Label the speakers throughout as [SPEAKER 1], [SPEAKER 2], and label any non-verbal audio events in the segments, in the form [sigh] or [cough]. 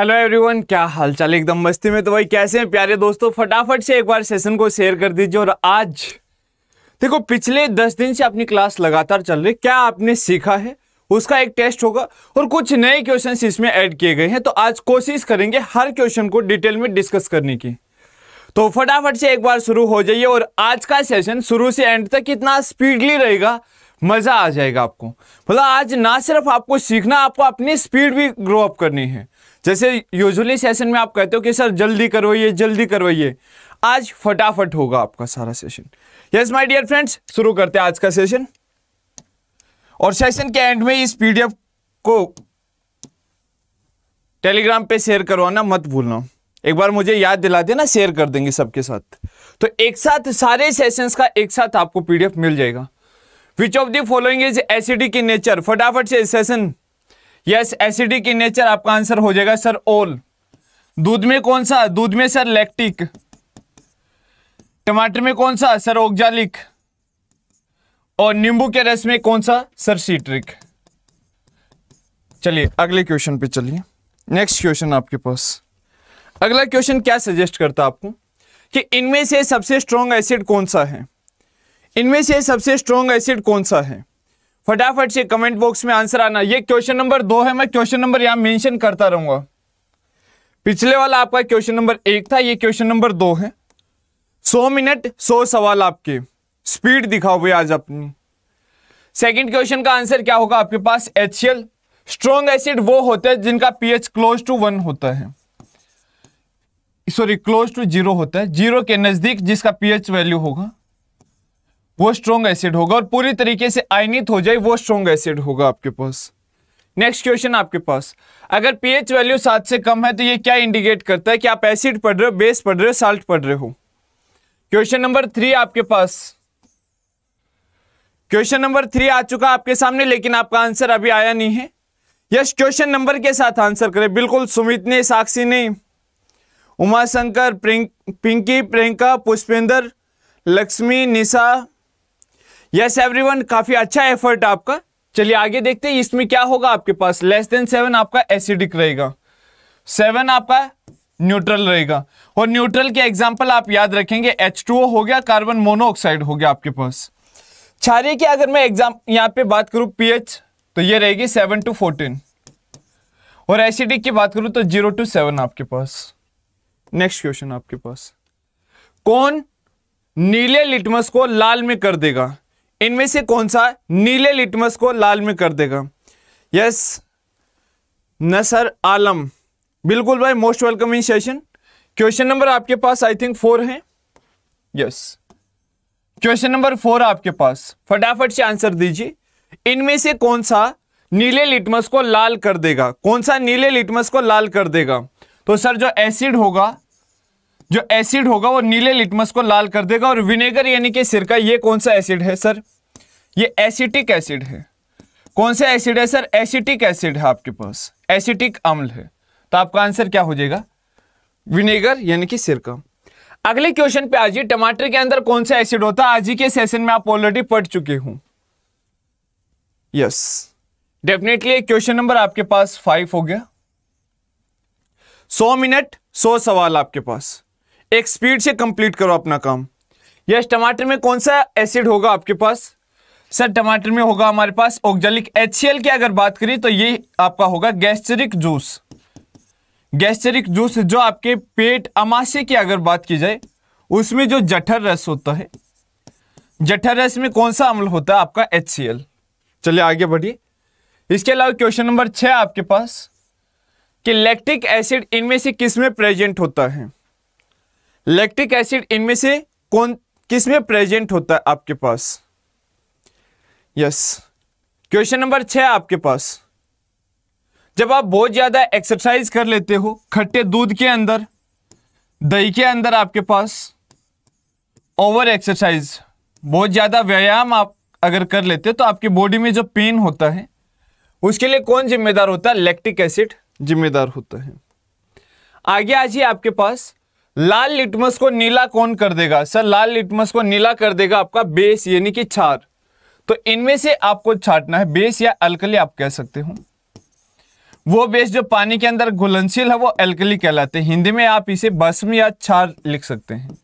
[SPEAKER 1] Hello everyone क्या हाल चाल एकदम मस्ती में तो भाई कैसे हैं प्यारे दोस्तों फटाफट से एक बार सेशन को शेयर कर दीजिए और आज देखो पिछले दस दिन से अपनी क्लास लगातार चल रही क्या आपने सीखा है उसका एक टेस्ट होगा और कुछ नए क्वेश्चन इसमें ऐड किए गए हैं तो आज कोशिश करेंगे हर क्वेश्चन को डिटेल में डिस्कस करने की तो फटाफट से एक बार शुरू हो जाइए और आज का सेशन शुरू से एंड तक इतना स्पीडली रहेगा मज़ा आ जाएगा आपको मतलब आज ना सिर्फ आपको सीखना आपको अपनी स्पीड भी ग्रो अप करनी है जैसे यूजली सेशन में आप कहते हो कि सर जल्दी करवाइए जल्दी करवाइए आज फटाफट होगा आपका सारा session yes my dear friends शुरू करते हैं आज का सेशन और सेशन के एंड में इस पीडीएफ को टेलीग्राम पे शेयर करवाना मत भूलना एक बार मुझे याद दिला देना शेयर कर देंगे सबके साथ तो एक साथ सारे सेशंस का एक साथ आपको पीडीएफ मिल जाएगा which of the following is acidic in nature फटाफट से session yes acidic in nature आपका आंसर हो जाएगा सर ओल दूध में कौन सा दूध में सर लैक्टिक टमाटर में कौन सा सर ओगजालिक और नींबू के रस में कौन सा सर सीट्रिक चलिए अगले क्वेश्चन पे चलिए नेक्स्ट क्वेश्चन आपके पास अगला क्वेश्चन क्या सजेस्ट करता आपको कि इनमें से सबसे स्ट्रॉन्ग एसिड कौन सा है इनमें से सबसे स्ट्रॉन्ग एसिड कौन सा है फटाफट से कमेंट बॉक्स में आंसर आना ये क्वेश्चन नंबर दो है मैं क्वेश्चन नंबर यहां मेंशन करता रहूंगा पिछले वाला आपका क्वेश्चन नंबर एक था ये क्वेश्चन नंबर दो है सौ मिनट सौ सवाल आपके स्पीड दिखाओ भाई आज अपनी सेकंड क्वेश्चन का आंसर क्या होगा आपके पास एच स्ट्रॉन्ग एसिड वो होते हैं जिनका पीएच क्लोज टू वन होता है सॉरी क्लोज टू जीरो होता है जीरो के नजदीक जिसका पीएच वैल्यू होगा वो स्ट्रॉन्ग एसिड होगा और पूरी तरीके से आयनित हो जाए वो स्ट्रॉन्ग एसिड होगा आपके पास नेक्स्ट क्वेश्चन आपके पास अगर पीएच वैल्यू सात से कम है तो ये क्या इंडिकेट करता है कि आप एसिड पढ़ रहे हो बेस पढ़ रहे हो साल्ट पढ़ रहे हो क्वेश्चन नंबर थ्री आपके पास क्वेश्चन नंबर थ्री आ चुका आपके सामने लेकिन आपका आंसर अभी आया नहीं है यस क्वेश्चन नंबर के साथ आंसर करें बिल्कुल सुमित ने साक्षी ने उमाशंकर पिंकी प्रियंका पुष्पेंद्र लक्ष्मी निशा यस एवरीवन काफी अच्छा एफर्ट आपका चलिए आगे देखते हैं इसमें क्या होगा आपके पास लेस देन सेवन आपका एसिडिक रहेगा सेवन आपका न्यूट्रल रहेगा और न्यूट्रल के एग्जाम्पल आप याद रखेंगे एच हो गया कार्बन मोनोऑक्साइड हो गया आपके पास क्षारीय की अगर मैं एग्जाम यहां पे बात करूं पीएच तो ये रहेगी सेवन टू फोर्टीन और एसिडिक की बात करूं तो जीरो टू सेवन आपके पास नेक्स्ट क्वेश्चन आपके पास कौन नीले लिटमस को लाल में कर देगा इनमें से कौन सा नीले लिटमस को लाल में कर देगा यस नसर आलम बिल्कुल भाई most welcome in session question number आपके पास आई थिंक फोर है यस क्वेश्चन नंबर फोर आपके पास फटाफट से आंसर दीजिए इनमें से कौन सा नीले लिटमस को लाल कर देगा कौन सा नीले लिटमस को लाल कर देगा तो सर जो एसिड होगा जो एसिड होगा वो नीले लिटमस को लाल कर देगा और विनेगर यानी कि सिरका ये कौन सा एसिड है सर ये एसिटिक एसिड है कौन सा एसिड है सर एसिटिक एसिड है आपके पास एसिटिक अम्ल है तो आपका आंसर क्या हो जाएगा विनेगर यानी कि सिरका अगले क्वेश्चन पे आज टमाटर के अंदर कौन सा एसिड होता है आज ही के सेशन में आप ऑलरेडी पढ़ चुके हूं यस डेफिनेटली क्वेश्चन नंबर आपके पास फाइव हो गया सौ मिनट सौ सवाल आपके पास एक स्पीड से कंप्लीट करो अपना काम यस टमाटर में कौन सा एसिड होगा आपके पास सर टमाटर में होगा हमारे पास ऑक्जेलिक एच की अगर बात करें तो ये आपका होगा गैस्टरिक जूस गैस्टरिक जूस जो आपके पेट अमाशे की अगर बात की जाए उसमें जो जठर रस होता है जठर रस में कौन सा अम्ल होता है आपका एच चलिए आगे बढ़िए इसके अलावा क्वेश्चन नंबर छः आपके पास कि लैक्टिक एसिड इनमें से किस में प्रेजेंट होता है लैक्टिक एसिड इनमें से कौन किस में प्रेजेंट होता है आपके पास यस क्वेश्चन नंबर छह आपके पास जब आप बहुत ज़्यादा एक्सरसाइज कर लेते हो खट्टे दूध के अंदर दही के अंदर आपके पास ओवर एक्सरसाइज बहुत ज़्यादा व्यायाम आप अगर कर लेते तो आपकी बॉडी में जो पेन होता है उसके लिए कौन जिम्मेदार होता है लैक्टिक एसिड जिम्मेदार होता है आगे आज ही आपके पास लाल लिटमस को नीला कौन कर देगा सर लाल लिटमस को नीला कर देगा आपका बेस यानी कि छार तो इनमें से आपको छाटना है बेस या अल्कली आप कह सकते हो वो बेस जो पानी के अंदर घुलनशील है वो अल्कली कहलाते हैं हिंदी में आप इसे भस्म या छार लिख सकते हैं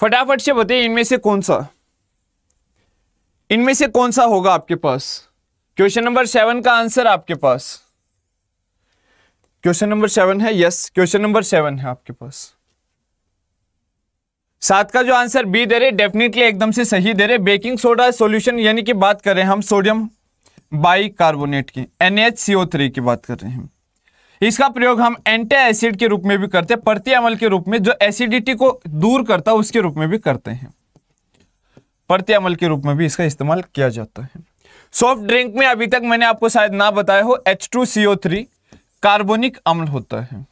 [SPEAKER 1] फटाफट से बताइए इनमें से कौन सा इनमें से कौन सा होगा आपके पास क्वेश्चन नंबर सेवन का आंसर आपके पास क्वेश्चन नंबर सेवन है यस क्वेश्चन नंबर सेवन है आपके पास सात का जो आंसर बी दे रहे डेफिनेटली एकदम से सही दे रहे बेकिंग सोडा सॉल्यूशन यानी कि बात कर रहे हैं हम सोडियम बाई कार्बोनेट की NaCO3 की बात कर रहे हैं इसका प्रयोग हम एंटी एसिड के रूप में भी करते हैं प्रति अमल के रूप में जो एसिडिटी को दूर करता है उसके रूप में भी करते हैं प्रति अमल के रूप में भी इसका इस्तेमाल किया जाता है सॉफ्ट ड्रिंक में अभी तक मैंने आपको शायद ना बताया हो H two C O three carbonic अम्ल होता है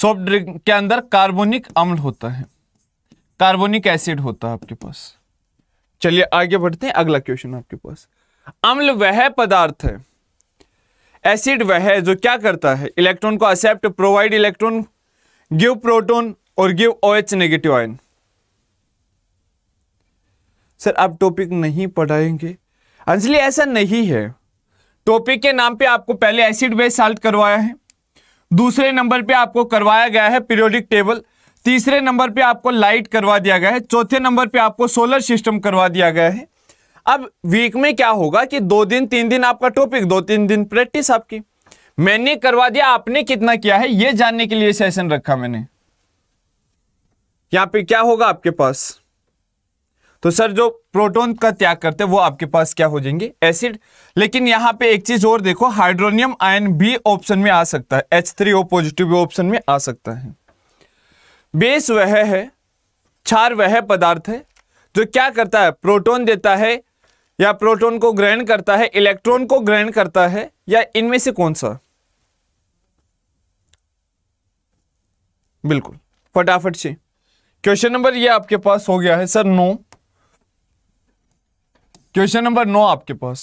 [SPEAKER 1] सॉफ्ट ड्रिंक के अंदर कार्बोनिक अम्ल होता है कार्बोनिक एसिड होता है आपके पास चलिए आगे बढ़ते हैं अगला क्वेश्चन आपके पास अम्ल वह पदार्थ है एसिड वह है जो क्या करता है इलेक्ट्रॉन को accept provide electron give proton और give O H negative ion sir आप टॉपिक नहीं पढ़ाएंगे अंजलि ऐसा नहीं है टॉपिक के नाम पे आपको पहले एसिड बेस साल्ट करवाया है दूसरे नंबर पे आपको करवाया गया है पीरियोडिक टेबल तीसरे नंबर पे आपको लाइट करवा दिया गया है चौथे नंबर पे आपको सोलर सिस्टम करवा दिया गया है अब वीक में क्या होगा कि दो दिन तीन दिन आपका टॉपिक दो तीन दिन प्रैक्टिस आपकी मैंने करवा दिया आपने कितना किया है ये जानने के लिए सेशन रखा मैंने यहाँ पे क्या होगा आपके पास तो सर जो प्रोटोन का त्याग करते हैं वो आपके पास क्या हो जाएंगे एसिड लेकिन यहाँ पे एक चीज और देखो हाइड्रोनियम आयन भी ऑप्शन में आ सकता है H three O positive option में आ सकता है बेस वह है क्षार वह पदार्थ है जो क्या करता है प्रोटोन देता है या प्रोटोन को ग्रहण करता है इलेक्ट्रॉन को ग्रहण करता है या इनमें से कौन सा बिल्कुल फटाफट से क्वेश्चन नंबर ये आपके पास हो गया है सर नो क्वेश्चन नंबर नौ आपके पास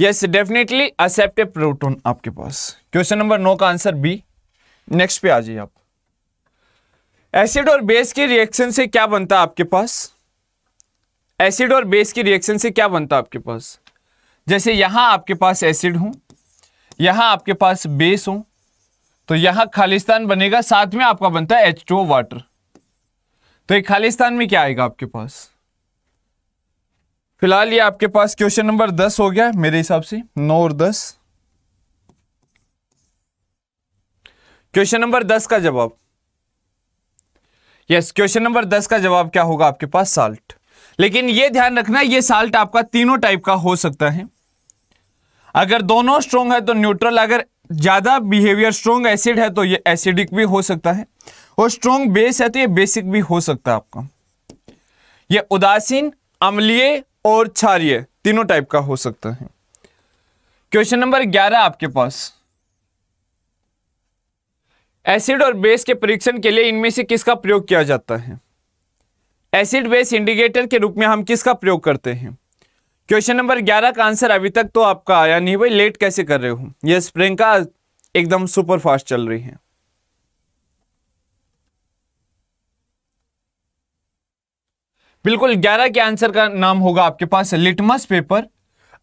[SPEAKER 1] यस डेफिनेटली एक्सेप्ट प्रोटोन आपके पास क्वेश्चन नंबर नौ का आंसर बी नेक्स्ट पे आ जाइए आप एसिड और बेस के रिएक्शन से क्या बनता है आपके पास एसिड और बेस के रिएक्शन से क्या बनता है आपके पास जैसे यहां आपके पास एसिड हो यहां आपके पास बेस हो तो यहां खालिस्तान बनेगा साथ में आपका बनता है एच टू वाटर तो एक खालिस्तान में क्या आएगा आपके पास फिलहाल ये आपके पास क्वेश्चन नंबर दस हो गया मेरे हिसाब से नौ और दस क्वेश्चन नंबर दस का जवाब यस क्वेश्चन नंबर दस का जवाब क्या होगा आपके पास साल्ट लेकिन ये ध्यान रखना ये साल्ट आपका तीनों टाइप का हो सकता है अगर दोनों स्ट्रोंग है तो न्यूट्रल अगर ज्यादा बिहेवियर स्ट्रोंग एसिड है तो ये एसिडिक भी हो सकता है और स्ट्रॉन्ग बेस है तो ये बेसिक भी हो सकता है आपका ये उदासीन अम्लीय और क्षारिय तीनों टाइप का हो सकता है क्वेश्चन नंबर ग्यारह आपके पास एसिड और बेस के परीक्षण के लिए इनमें से किसका प्रयोग किया जाता है एसिड बेस इंडिकेटर के रूप में हम किसका प्रयोग करते हैं क्वेश्चन नंबर ग्यारह का आंसर अभी तक तो आपका आया नहीं भाई लेट कैसे कर रहे हो यह स्प्रिंग का एकदम सुपर फास्ट चल रही है बिल्कुल ग्यारह के आंसर का नाम होगा आपके पास लिटमस पेपर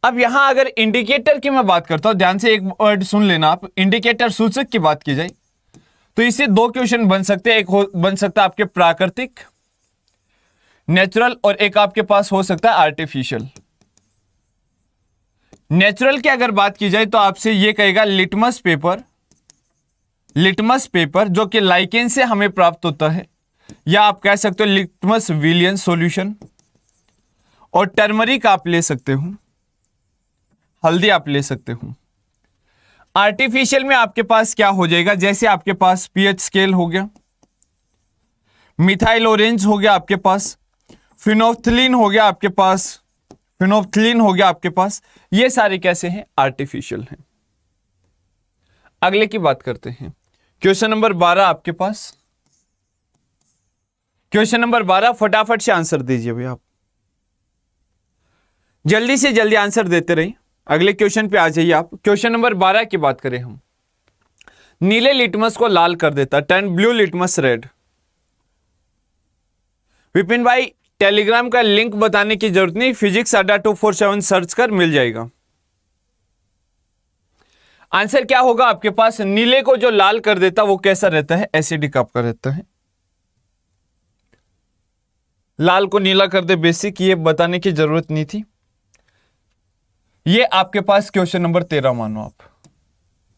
[SPEAKER 1] अब यहां अगर इंडिकेटर की मैं बात करता हूं ध्यान से एक वर्ड सुन लेना आप इंडिकेटर सूचक की बात की जाए तो इससे दो क्वेश्चन बन सकते हैं एक हो बन सकता है आपके प्राकृतिक नेचुरल और एक आपके पास हो सकता है आर्टिफिशियल नेचुरल की अगर बात की जाए तो आपसे यह कहेगा लिटमस पेपर लिटमस पेपर जो कि लाइकेन से हमें प्राप्त होता है या आप कह सकते हो लिटमस विलियन सॉल्यूशन और टर्मरिक आप ले सकते हो हल्दी आप ले सकते हो आर्टिफिशियल में आपके पास क्या हो जाएगा जैसे आपके पास पीएच स्केल हो गया मिथाइल ऑरेंज हो गया आपके पास फिनोफ्थलिन हो गया आपके पास फिनोफ्थलिन हो गया आपके पास ये सारे कैसे हैं आर्टिफिशियल हैं अगले की बात करते हैं क्वेश्चन नंबर बारह आपके पास क्वेश्चन नंबर बारह फटाफट से आंसर दीजिए भाई आप जल्दी से जल्दी आंसर देते रहिए अगले क्वेश्चन पे आ जाइए आप क्वेश्चन नंबर बारह की बात करें हम नीले लिटमस को लाल कर देता turn blue litmus red Vipin भाई टेलीग्राम का लिंक बताने की जरूरत नहीं फिजिक्स अड्डा टू फोर सेवन सर्च कर मिल जाएगा आंसर क्या होगा आपके पास नीले को जो लाल कर देता वो कैसा रहता है एसिडिक आपका रहता है लाल को नीला कर दे बेसिक ये बताने की जरूरत नहीं थी ये आपके पास क्वेश्चन नंबर तेरह मानो आप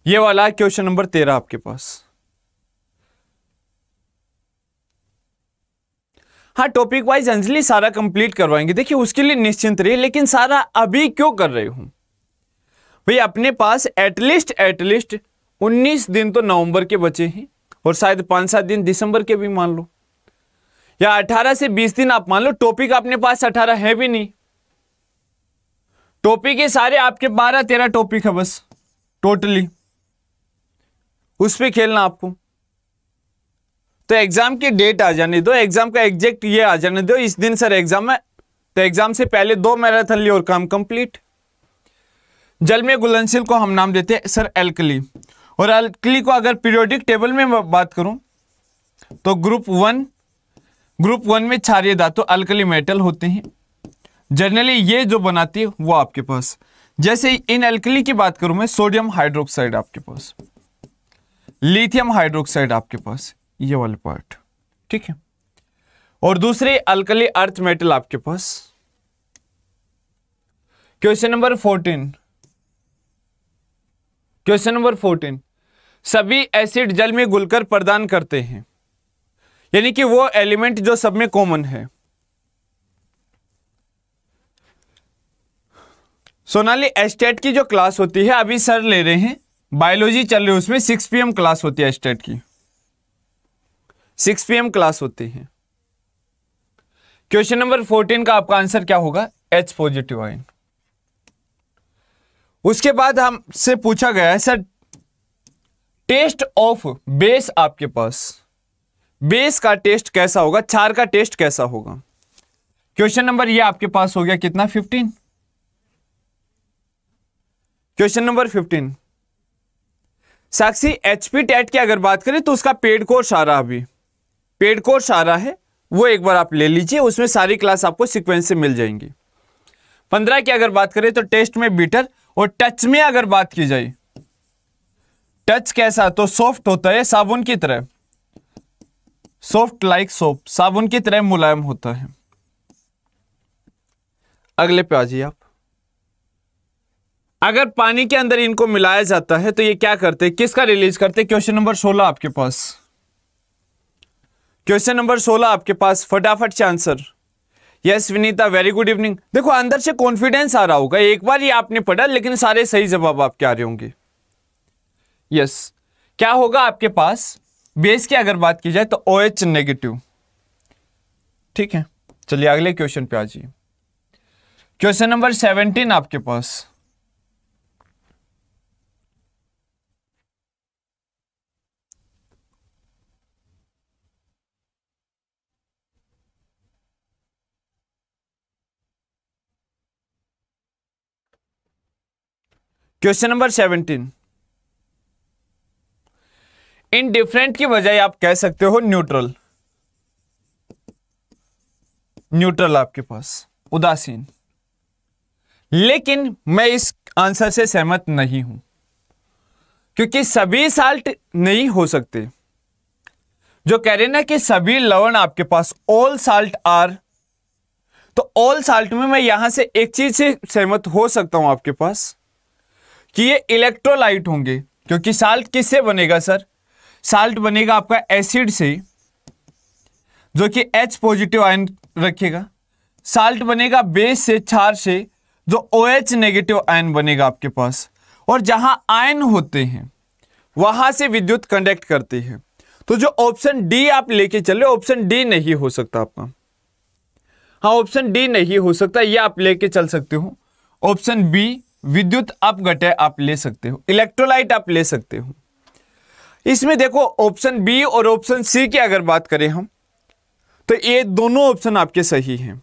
[SPEAKER 1] ये वाला है क्वेश्चन नंबर तेरह आपके पास हाँ टॉपिक वाइज अंजलि सारा कंप्लीट करवाएंगे देखिए उसके लिए निश्चिंत रहिए लेकिन सारा अभी क्यों कर रही हूं भाई अपने पास एटलीस्ट एटलीस्ट 19 दिन तो नवंबर के बचे हैं और शायद पांच सात दिन दिसंबर के भी मान लो या अठारह से बीस दिन आप मान लो टॉपिक अपने पास अठारह है भी नहीं टॉपिक सारे आपके बारह तेरह टॉपिक है बस टोटली उस पर खेलना आपको तो एग्जाम की डेट आ जाने दो एग्जाम का एग्जैक्ट ये आ जाने दो इस दिन सर एग्जाम है तो एग्जाम से पहले दो मैराथन ली और काम कंप्लीट जल में घुलनशील को हम नाम देते हैं सर एल्कली और एल्कली को अगर पीरियोडिक टेबल में बात करूं तो ग्रुप वन ग्रुप वन में क्षारिय धातु अल्कली मेटल होते हैं जनरली ये जो बनाती है वो आपके पास जैसे इन अल्कली की बात करूं मैं सोडियम हाइड्रोक्साइड आपके पास लिथियम हाइड्रोक्साइड आपके पास ये वाले पार्ट ठीक है और दूसरे अल्कली अर्थ मेटल आपके पास question number fourteen question number fourteen सभी एसिड जल में घुलकर प्रदान करते हैं यानी कि वो एलिमेंट जो सब में कॉमन है सोनाली एस्टेट की जो क्लास होती है अभी सर ले रहे हैं बायोलॉजी चल रही है उसमें सिक्स पीएम क्लास होती है एस्टेट की सिक्स पीएम क्लास होती है क्वेश्चन नंबर फोर्टीन का आपका आंसर क्या होगा एच पॉजिटिव आइन उसके बाद हमसे पूछा गया है सर टेस्ट ऑफ बेस आपके पास बेस का टेस्ट कैसा होगा चार का टेस्ट कैसा होगा क्वेश्चन नंबर ये आपके पास हो गया कितना fifteen question number fifteen Sakshi HP TET की अगर बात करें तो उसका पेड कोर्स आ रहा अभी पेड कोर्स आ रहा है वो एक बार आप ले लीजिए उसमें सारी क्लास आपको सिक्वेंस से मिल जाएंगी पंद्रह की अगर बात करें तो टेस्ट में बीटर और टच में अगर बात की जाए टच कैसा तो सॉफ्ट होता है साबुन की तरह सॉफ्ट लाइक सोप साबुन की तरह मुलायम होता है अगले पे आ जाइए आप अगर पानी के अंदर इनको मिलाया जाता है तो ये क्या करते हैं किसका रिलीज करते हैं क्वेश्चन नंबर सोलह आपके पास क्वेश्चन नंबर सोलह आपके पास फटाफट से answer yes Vinita very good evening देखो अंदर से कॉन्फिडेंस आ रहा होगा एक बार ये आपने पढ़ा लेकिन सारे सही जवाब आपके आ रहे होंगे यस yes. क्या होगा आपके पास बेस की अगर बात की जाए तो ओ एच नेगेटिव ठीक है चलिए अगले क्वेश्चन पे आ जाइए क्वेश्चन नंबर सेवनटीन आपके पास क्वेश्चन नंबर सेवनटीन इनडिफरेंट की बजाय आप कह सकते हो न्यूट्रल न्यूट्रल आपके पास उदासीन लेकिन मैं इस आंसर से सहमत नहीं हूं क्योंकि सभी साल्ट नहीं हो सकते जो कह रहे ना कि सभी लवण आपके पास ऑल साल्ट आर तो ऑल साल्ट में मैं यहां से एक चीज से सहमत हो सकता हूं आपके पास कि ये इलेक्ट्रोलाइट होंगे क्योंकि साल्ट किससे बनेगा सर साल्ट बनेगा आपका एसिड से जो कि एच पॉजिटिव आयन रखेगा साल्ट बनेगा बेस से छार से जो ओ एच नेगेटिव आयन बनेगा आपके पास और जहां आयन होते हैं वहां से विद्युत कंडक्ट करते हैं तो जो ऑप्शन डी आप लेके चले ऑप्शन डी नहीं हो सकता आपका हाँ ऑप्शन डी नहीं हो सकता ये आप लेके चल सकते हो ऑप्शन बी विद्युत अपघटय आप ले सकते हो इलेक्ट्रोलाइट आप ले सकते हो इसमें देखो ऑप्शन बी और ऑप्शन सी की अगर बात करें हम तो ये दोनों ऑप्शन आपके सही हैं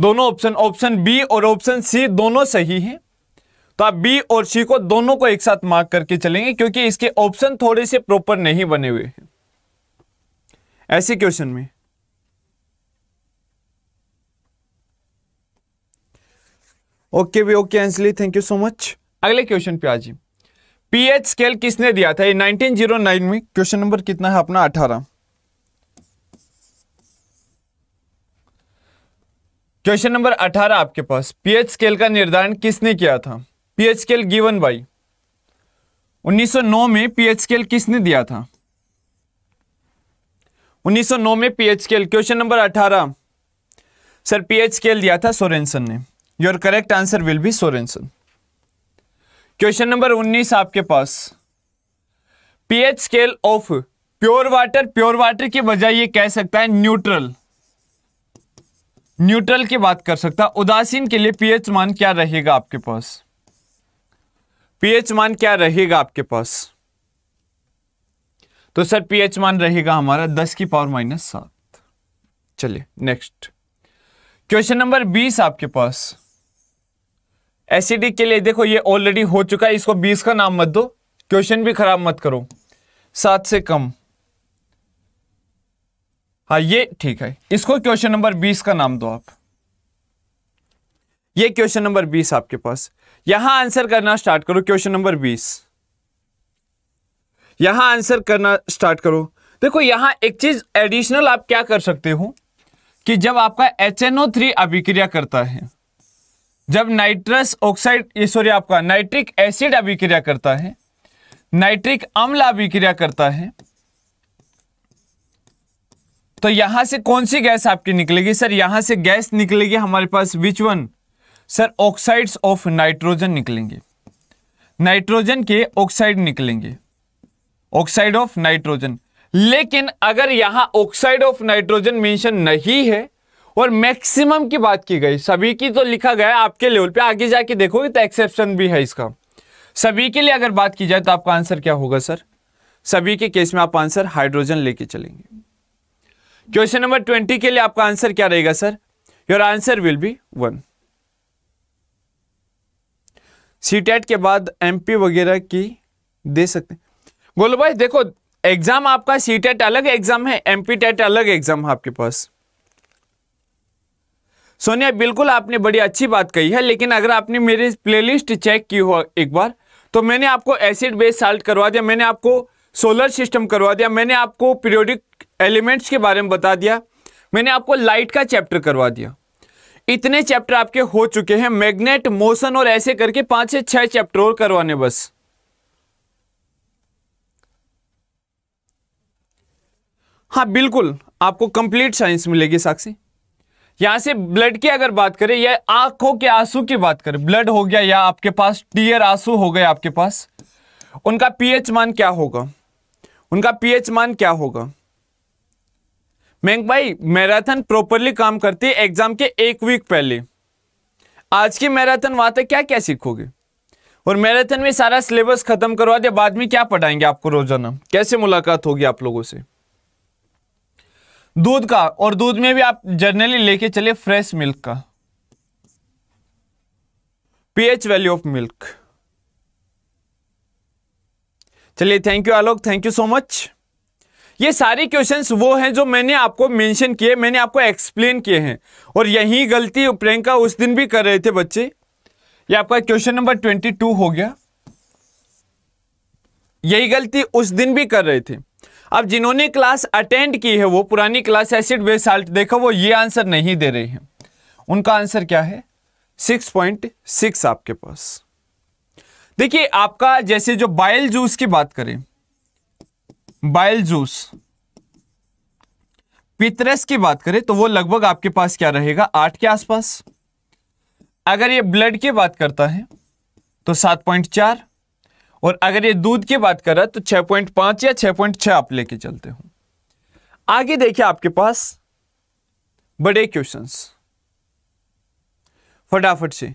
[SPEAKER 1] दोनों ऑप्शन ऑप्शन बी और ऑप्शन सी दोनों सही हैं तो आप बी और सी को दोनों को एक साथ मार्क करके चलेंगे क्योंकि इसके ऑप्शन थोड़े से प्रॉपर नहीं बने हुए हैं ऐसे क्वेश्चन में ओके भी okay Anjali thank you so much अगले क्वेश्चन पे आ जी पीएच स्केल किसने दिया था ये 1909 में क्वेश्चन नंबर कितना है अपना 18 क्वेश्चन नंबर 18 आपके पास पीएच स्केल का निर्धारण किसने किया था पीएच स्केल गिवन बाई 1909 में पीएच स्केल किसने दिया था 1909 में pH scale question number 18 sir pH scale दिया था सोरेनसन ने your correct answer will be Sorensen question number 19 आपके पास pH scale of pure water pure water की बजाय ये कह सकता है न्यूट्रल न्यूट्रल की बात कर सकता है उदासीन के लिए पीएच मान क्या रहेगा आपके पास पीएच मान क्या रहेगा आपके पास तो सर पीएच मान रहेगा हमारा दस की पावर माइनस सात चलिए नेक्स्ट क्वेश्चन नंबर बीस आपके पास एसिडिक के लिए देखो ये ऑलरेडी हो चुका है इसको बीस का नाम मत दो क्वेश्चन भी खराब मत करो सात से कम हाँ ये ठीक है इसको क्वेश्चन नंबर बीस का नाम दो आप ये क्वेश्चन नंबर बीस आपके पास यहां आंसर करना स्टार्ट करो क्वेश्चन नंबर बीस यहां आंसर करना स्टार्ट करो देखो यहां एक चीज एडिशनल आप क्या कर सकते हो कि जब आपका एच एन ओ थ्री अभिक्रिया करता है जब नाइट्रस ऑक्साइड ये सॉरी आपका नाइट्रिक एसिड अभिक्रिया करता है नाइट्रिक अम्ल अभिक्रिया करता है तो यहां से कौन सी गैस आपकी निकलेगी सर यहां से गैस निकलेगी हमारे पास which one sir oxides of nitrogen निकलेंगे नाइट्रोजन के ऑक्साइड निकलेंगे ऑक्साइड ऑफ नाइट्रोजन लेकिन अगर यहां ऑक्साइड ऑफ नाइट्रोजन मेंशन नहीं है और मैक्सिमम की बात की गई सभी की तो लिखा गया आपके लेवल पे आगे जाके देखोगे तो एक्सेप्शन भी है इसका सभी के लिए अगर बात की जाए तो आपका आंसर क्या होगा सर सभी के केस में आप आंसर हाइड्रोजन लेके चलेंगे क्वेश्चन नंबर ट्वेंटी के लिए आपका आंसर क्या रहेगा sir your answer will be one CTET के बाद एमपी वगैरह की दे सकते गोलू भाई देखो एग्जाम आपका सीटेट अलग एग्जाम है एमपी टेट अलग एग्जाम है आपके पास सोनिया बिल्कुल आपने बड़ी अच्छी बात कही है लेकिन अगर आपने मेरी प्लेलिस्ट चेक की हो एक बार तो मैंने आपको एसिड बेस साल्ट करवा दिया मैंने आपको सोलर सिस्टम करवा दिया मैंने आपको पीरियोडिक एलिमेंट्स के बारे में बता दिया मैंने आपको लाइट का चैप्टर करवा दिया इतने चैप्टर आपके हो चुके हैं मैग्नेट मोशन और ऐसे करके पांच से छह चैप्टर और करवाने बस हाँ बिल्कुल आपको कंप्लीट साइंस मिलेगी साक्षी यहां से ब्लड की अगर बात करें या आंखों के आंसू की बात करें ब्लड हो गया या आपके पास टीयर आंसू हो गए आपके पास उनका पीएच मान क्या होगा उनका पीएच मान क्या होगा मैंग भाई मैराथन प्रॉपरली काम करती है एग्जाम के एक वीक पहले आज की मैराथन वहां तक क्या क्या सीखोगे और मैराथन में सारा सिलेबस खत्म करवा दिया बाद में क्या पढ़ाएंगे आपको रोजाना कैसे मुलाकात होगी आप लोगों से दूध का और दूध में भी आप जनरली लेके चले फ्रेश मिल्क का पीएच वैल्यू ऑफ मिल्क चलिए thank you Alok thank you so much ये सारे क्वेश्चंस वो हैं जो मैंने आपको मेंशन किए मैंने आपको एक्सप्लेन किए हैं और यही गलती प्रियंका उस दिन भी कर रहे थे बच्चे ये आपका क्वेश्चन नंबर ट्वेंटी टू हो गया यही गलती उस दिन भी कर रहे थे अब जिन्होंने क्लास अटेंड की है वो पुरानी क्लास एसिड बेस साल्ट देखो वो ये आंसर नहीं दे रहे हैं उनका आंसर क्या है 6.6 आपके पास देखिए आपका जैसे जो बाइल जूस की बात करें बाइल जूस पितरस की बात करें तो वो लगभग आपके पास क्या रहेगा आठ के आसपास अगर ये ब्लड की बात करता है तो सात पॉइंट चार और अगर ये दूध की बात करें तो 6.5 या 6.6 आप लेके चलते हो आगे देखिए आपके पास बड़े क्वेश्चंस फटाफट से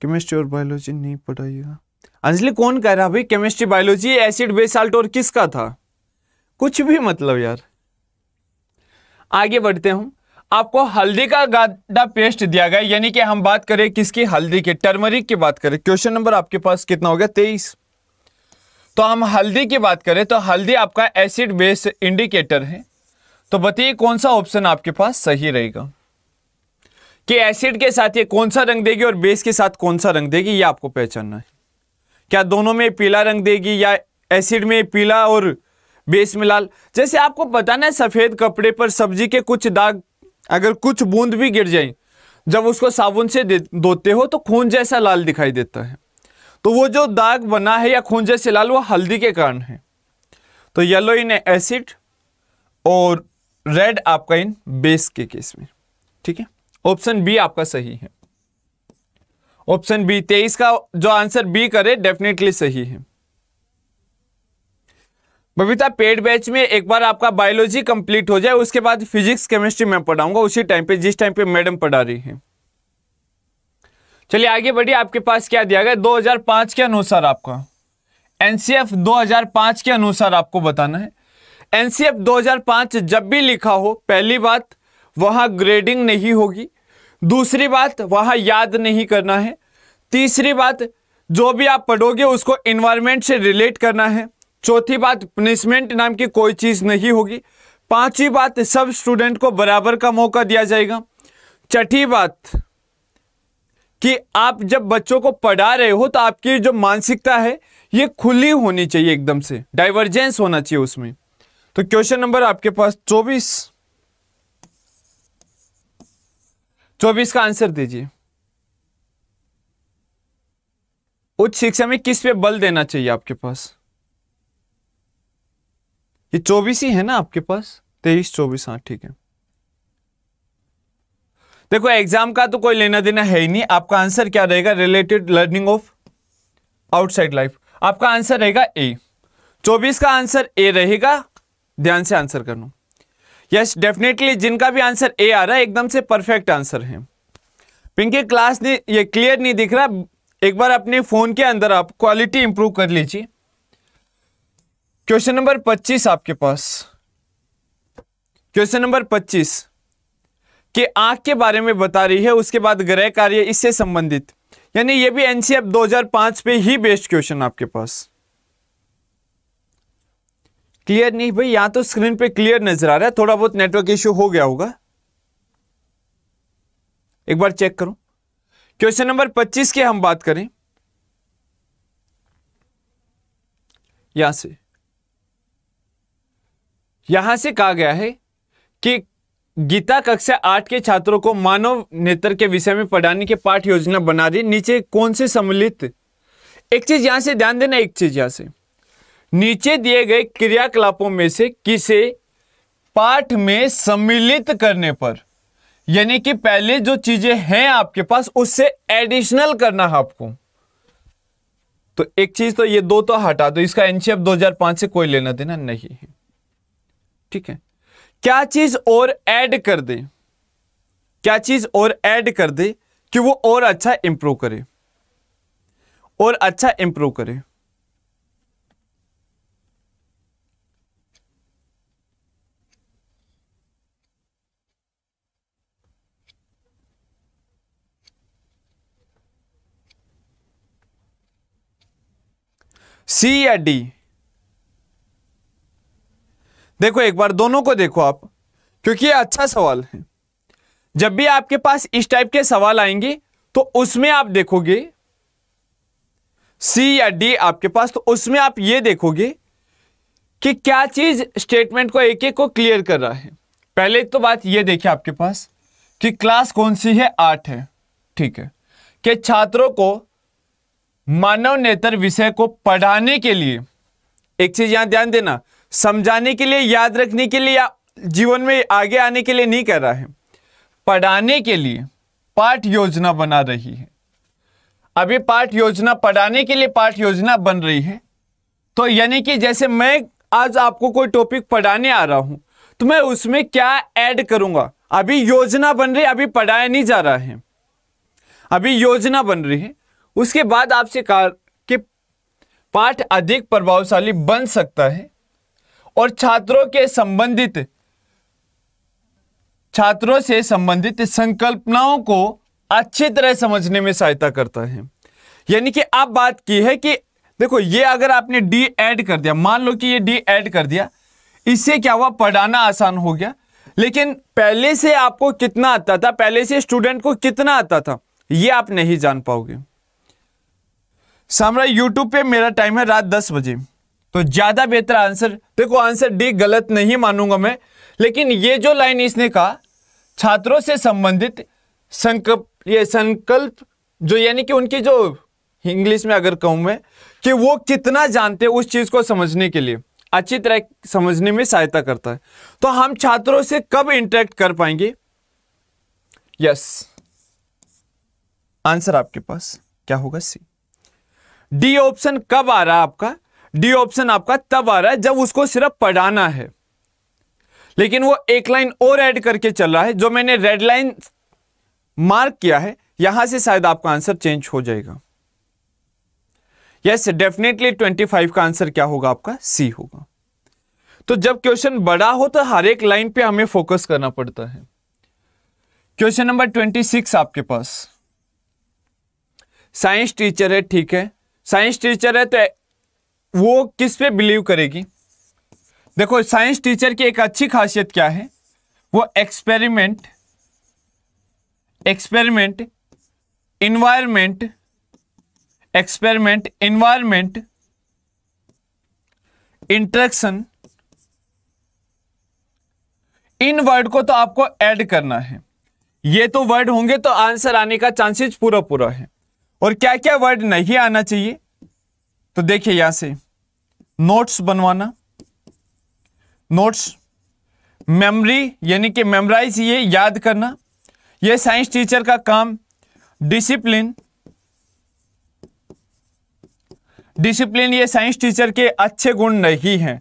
[SPEAKER 1] केमिस्ट्री और बायोलॉजी नहीं पढ़ाइएगा अंजलि कौन कह रहा भाई chemistry biology acid base salt और किसका था कुछ भी मतलब यार आगे बढ़ते हूं आपको हल्दी का गाढ़ा पेस्ट दिया गया यानी कि हम बात करें किसकी हल्दी के टर्मरिक की बात करें क्वेश्चन नंबर आपके पास कितना हो गया तेईस तो हम हल्दी की बात करें तो हल्दी आपका एसिड बेस इंडिकेटर है तो बताइए कौन सा ऑप्शन आपके पास सही रहेगा कि एसिड के साथ ये कौन सा रंग देगी और बेस के साथ कौन सा रंग देगी ये आपको पहचानना है क्या दोनों में पीला रंग देगी या एसिड में पीला और बेस में लाल जैसे आपको बताना है सफ़ेद कपड़े पर सब्जी के कुछ दाग अगर कुछ बूंद भी गिर जाए जब उसको साबुन से धोते हो तो खून जैसा लाल दिखाई देता है तो वो जो दाग बना है या खून जैसे लाल वो हल्दी के कारण है तो येलो इन एसिड और रेड आपका इन बेस के केस में ठीक है ऑप्शन बी आपका सही है ऑप्शन बी तेईस का जो आंसर बी करे डेफिनेटली सही है बबीता पेड बैच में एक बार आपका बायोलॉजी कंप्लीट हो जाए उसके बाद फिजिक्स केमिस्ट्री मैं पढ़ाऊंगा उसी टाइम पे जिस टाइम पे मैडम पढ़ा रही है चलिए आगे बढ़िए आपके पास क्या दिया गया 2005 के अनुसार आपका एनसीएफ 2005 के अनुसार आपको बताना है एनसीएफ 2005 जब भी लिखा हो पहली बात वहाँ ग्रेडिंग नहीं होगी दूसरी बात वहाँ याद नहीं करना है तीसरी बात जो भी आप पढ़ोगे उसको इन्वायरमेंट से रिलेट करना है चौथी बात पनिशमेंट नाम की कोई चीज़ नहीं होगी पांचवी बात सब स्टूडेंट को बराबर का मौका दिया जाएगा छठी बात कि आप जब बच्चों को पढ़ा रहे हो तो आपकी जो मानसिकता है ये खुली होनी चाहिए एकदम से डाइवर्जेंस होना चाहिए उसमें तो क्वेश्चन नंबर आपके पास चौबीस चौबीस का आंसर दीजिए उच्च शिक्षा में किस पे बल देना चाहिए आपके पास ये चौबीस ही है ना आपके पास तेईस चौबीस हाँ ठीक है देखो एग्जाम का तो कोई लेना देना है ही नहीं आपका आंसर क्या रहेगा related learning of outside life आपका आंसर रहेगा ए चौबीस का आंसर ए रहेगा ध्यान से आंसर कर लू यस डेफिनेटली जिनका भी आंसर ए आ रहा है एकदम से परफेक्ट आंसर है पिंकी क्लास ने ये क्लियर नहीं दिख रहा एक बार अपने फ़ोन के अंदर आप क्वालिटी इंप्रूव कर लीजिए क्वेश्चन नंबर 25 आपके पास क्वेश्चन नंबर 25 के आंख के बारे में बता रही है उसके बाद ग्रह कार्य इससे संबंधित यानी ये भी एनसीएफ 2005 पे ही बेस्ड क्वेश्चन आपके पास क्लियर नहीं भाई यहां तो स्क्रीन पे क्लियर नजर आ रहा है थोड़ा बहुत नेटवर्क इश्यू हो गया होगा एक बार चेक करो क्वेश्चन नंबर 25 की हम बात करें यहां से यहां से कहा गया है कि गीता कक्षा आठ के छात्रों को मानव नेत्र के विषय में पढ़ाने की पाठ योजना बना रही नीचे कौन से सम्मिलित एक चीज यहां से ध्यान देना एक चीज यहां से नीचे दिए गए क्रियाकलापों में से किसे पाठ में सम्मिलित करने पर यानी कि पहले जो चीजें हैं आपके पास उससे एडिशनल करना है आपको तो एक चीज तो ये दो तो हटा दो इसका एनसीएफ 2005 से कोई लेना देना नहीं है ठीक है क्या चीज और ऐड कर दे क्या चीज और ऐड कर दे कि वो और अच्छा इंप्रूव करे और अच्छा इंप्रूव करे सी या डी देखो एक बार दोनों को देखो आप क्योंकि ये अच्छा सवाल है जब भी आपके पास इस टाइप के सवाल आएंगे तो उसमें आप देखोगे सी या डी आपके पास तो उसमें आप ये देखोगे कि क्या चीज स्टेटमेंट को एक एक को क्लियर कर रहा है पहले तो बात ये देखिए आपके पास कि क्लास कौन सी है आठ है ठीक है कि छात्रों को मानव नेत्र विषय को पढ़ाने के लिए एक चीज यहां ध्यान देना समझाने के लिए याद रखने के लिए या जीवन में आगे आने के लिए नहीं कर रहा है पढ़ाने के लिए पाठ योजना बना रही है अभी पाठ योजना पढ़ाने के लिए पाठ योजना बन रही है तो यानी कि जैसे मैं आज आपको कोई टॉपिक पढ़ाने आ रहा हूं तो मैं उसमें क्या ऐड करूंगा अभी योजना बन रही अभी पढ़ाया नहीं जा रहा है अभी योजना बन रही है उसके बाद आपसे कहा कि पाठ अधिक प्रभावशाली बन सकता है और छात्रों के संबंधित छात्रों से संबंधित संकल्पनाओं को अच्छी तरह समझने में सहायता करता है यानी कि आप बात की है कि देखो ये अगर आपने डी ऐड कर दिया मान लो कि ये डी ऐड कर दिया इससे क्या हुआ पढ़ाना आसान हो गया लेकिन पहले से आपको कितना आता था पहले से स्टूडेंट को कितना आता था ये आप नहीं जान पाओगे सामरा यूट्यूब पे मेरा टाइम है रात दस बजे तो ज्यादा बेहतर आंसर देखो आंसर डी गलत नहीं मानूंगा मैं लेकिन ये जो लाइन इसने कहा छात्रों से संबंधित संकल्प ये संकल्प जो यानी कि उनकी जो इंग्लिश में अगर कहूं मैं कि वो कितना जानते हैं उस चीज़ को समझने के लिए अच्छी तरह समझने में सहायता करता है तो हम छात्रों से कब इंटरेक्ट कर पाएंगे यस आंसर आपके पास क्या होगा सी डी ऑप्शन कब आ रहा है आपका डी ऑप्शन आपका तब आ रहा है जब उसको सिर्फ पढ़ाना है लेकिन वो एक लाइन और ऐड करके चल रहा है जो मैंने रेड लाइन मार्क किया है यहां से शायद आपका आंसर चेंज हो जाएगा यस डेफिनेटली 25 का आंसर क्या होगा आपका सी होगा तो जब क्वेश्चन बड़ा हो तो हर एक लाइन पे हमें फोकस करना पड़ता है क्वेश्चन नंबर 26 आपके पास साइंस टीचर है ठीक है साइंस टीचर है तो वो किस पे बिलीव करेगी देखो साइंस टीचर की एक अच्छी खासियत क्या है वो experiment experiment environment experiment environment interaction in word को तो आपको ऐड करना है ये तो वर्ड होंगे तो आंसर आने का चांसेस पूरा पूरा है और क्या क्या वर्ड नहीं आना चाहिए तो देखिए यहां से नोट्स बनवाना नोट्स मेमोरी यानी कि मेमोराइज ये याद करना ये साइंस टीचर का काम डिसिप्लिन डिसिप्लिन ये साइंस टीचर के अच्छे गुण नहीं हैं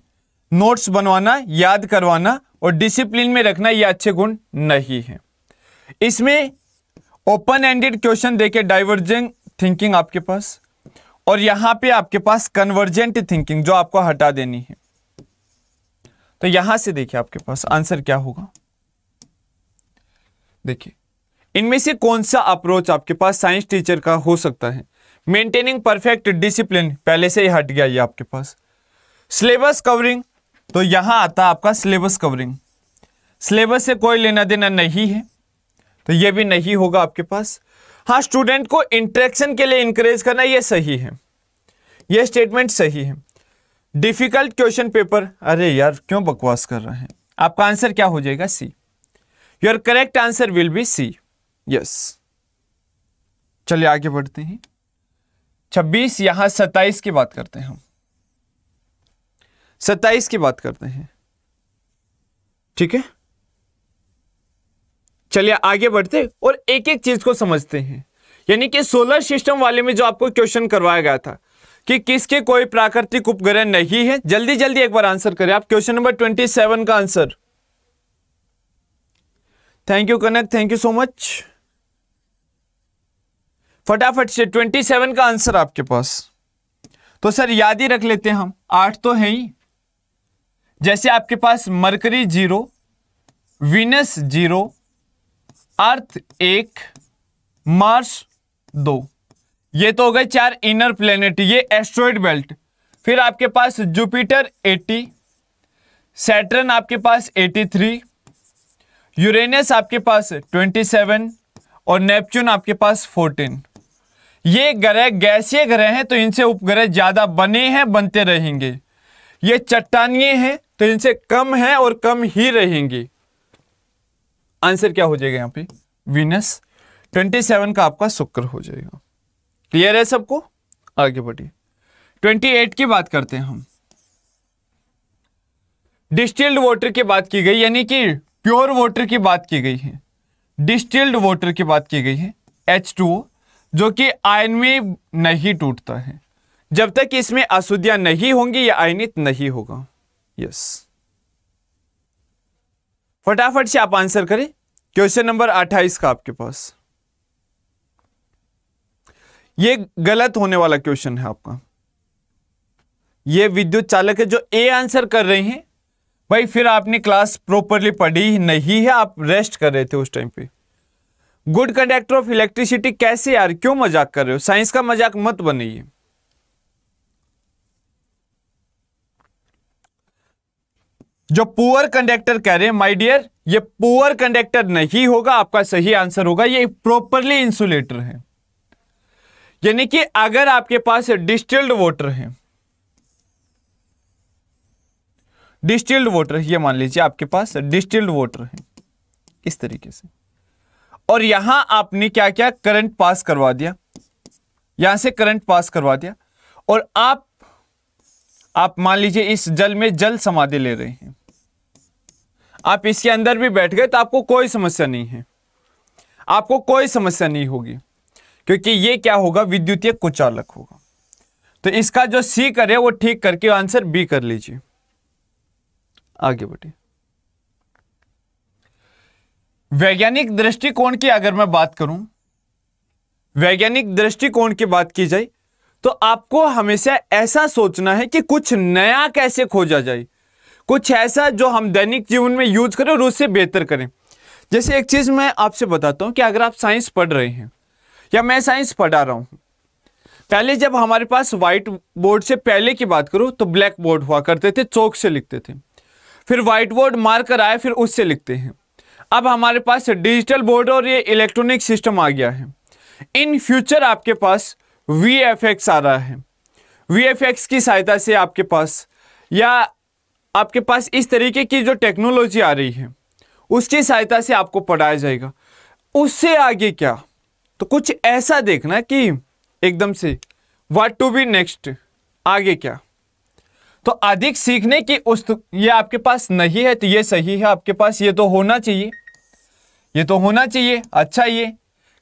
[SPEAKER 1] नोट्स बनवाना याद करवाना और डिसिप्लिन में रखना ये अच्छे गुण नहीं हैं इसमें ओपन एंडेड क्वेश्चन देके डाइवर्जिंग थिंकिंग आपके पास और यहां पे आपके पास कन्वर्जेंट थिंकिंग जो आपको हटा देनी है तो यहां से देखिए आपके पास आंसर क्या होगा देखिए इनमें से कौन सा अप्रोच आपके पास साइंस टीचर का हो सकता है मेंटेनिंग परफेक्ट डिसिप्लिन पहले से ही हट गया ये आपके पास सिलेबस कवरिंग तो यहां आता आपका सिलेबस कवरिंग सिलेबस से कोई लेना देना नहीं है तो ये भी नहीं होगा आपके पास हाँ स्टूडेंट को इंट्रैक्शन के लिए इंकरेज करना ये सही है ये स्टेटमेंट सही है डिफिकल्ट क्वेश्चन पेपर अरे यार क्यों बकवास कर रहे हैं आपका आंसर क्या हो जाएगा C your correct answer will be C yes चलिए आगे बढ़ते हैं छब्बीस यहां सत्ताईस की बात करते हैं हम सत्ताईस की बात करते हैं ठीक है चलिए आगे बढ़ते और एक एक चीज को समझते हैं यानी कि सोलर सिस्टम वाले में जो आपको क्वेश्चन करवाया गया था कि किसके कोई प्राकृतिक उपग्रह नहीं है जल्दी जल्दी एक बार आंसर करें आप क्वेश्चन नंबर ट्वेंटी सेवन का answer thank you Kanak thank you so much फटाफट से ट्वेंटी सेवन का आंसर आपके पास तो सर याद ही रख लेते हैं हम आठ तो है ही जैसे आपके पास Mercury zero Venus zero Earth एक मार्स दो ये तो हो गए चार इनर प्लेनेट ये एस्ट्रॉइड बेल्ट फिर आपके पास जुपिटर 80 सैटर्न आपके पास 83 यूरेनस आपके पास 27 और नेपच्यून आपके पास 14 ये ग्रह गैसीय ग्रह हैं तो इनसे उपग्रह ज़्यादा बने हैं बनते रहेंगे ये चट्टानिये हैं तो इनसे कम हैं और कम ही रहेंगे आंसर क्या हो जाएगा यहाँ पे वीनस 27 का आपका शुक्र हो जाएगा क्लियर है सबको आगे बढ़िए 28 की बात करते हैं हम डिस्टिल्ड वाटर की बात की गई यानी कि प्योर वाटर की बात की गई है डिस्टिल्ड वाटर की बात की गई है एच जो कि आयन में नहीं टूटता है जब तक इसमें अशुद्धियां नहीं होंगी या आयनित नहीं होगा यस yes. फटाफट से आप आंसर करें क्वेश्चन नंबर 28 का आपके पास ये गलत होने वाला क्वेश्चन है आपका ये विद्युत चालक है जो ए आंसर कर रहे हैं भाई फिर आपने क्लास प्रॉपरली पढ़ी नहीं है आप रेस्ट कर रहे थे उस टाइम पे गुड कंडक्टर ऑफ इलेक्ट्रिसिटी कैसे यार क्यों मजाक कर रहे हो साइंस का मजाक मत बनाइए जो पुअर कंडक्टर कह रहे हैं माय डियर ये पुअर कंडक्टर नहीं होगा आपका सही आंसर होगा ये प्रॉपरली इंसुलेटर है यानी कि अगर आपके पास डिस्टिल्ड वाटर है डिस्टिल्ड वाटर ये मान लीजिए आपके पास डिस्टिल्ड वाटर है इस तरीके से और यहां आपने क्या क्या करंट पास करवा दिया यहां से करंट पास करवा दिया और आप आप मान लीजिए इस जल में जल समाधि ले रहे हैं आप इसके अंदर भी बैठ गए तो आपको कोई समस्या नहीं है आपको कोई समस्या नहीं होगी क्योंकि ये क्या होगा विद्युतीय कुचालक होगा तो इसका जो सी करे वो ठीक करके आंसर बी कर लीजिए आगे बढ़िए वैज्ञानिक दृष्टिकोण की अगर मैं बात करूं वैज्ञानिक दृष्टिकोण की बात की जाए तो आपको हमेशा ऐसा सोचना है कि कुछ नया कैसे खोजा जाए कुछ ऐसा जो हम दैनिक जीवन में यूज करें और उससे बेहतर करें जैसे एक चीज़ मैं आपसे बताता हूँ कि अगर आप साइंस पढ़ रहे हैं या मैं साइंस पढ़ा रहा हूँ पहले जब हमारे पास वाइट बोर्ड से पहले की बात करूँ तो ब्लैक बोर्ड हुआ करते थे चौक से लिखते थे फिर वाइट बोर्ड मार कर आए फिर उससे लिखते हैं अब हमारे पास डिजिटल बोर्ड और ये इलेक्ट्रॉनिक सिस्टम आ गया है इन फ्यूचर आपके पास वी आ रहा है वी की सहायता से आपके पास या आपके पास इस तरीके की जो टेक्नोलॉजी आ रही है उसकी सहायता से आपको पढ़ाया जाएगा उससे आगे क्या तो कुछ ऐसा देखना कि एकदम से वाट टू बी नेक्स्ट आगे क्या तो अधिक सीखने की उस तो, ये आपके पास नहीं है तो ये सही है आपके पास ये तो होना चाहिए ये तो होना चाहिए अच्छा ये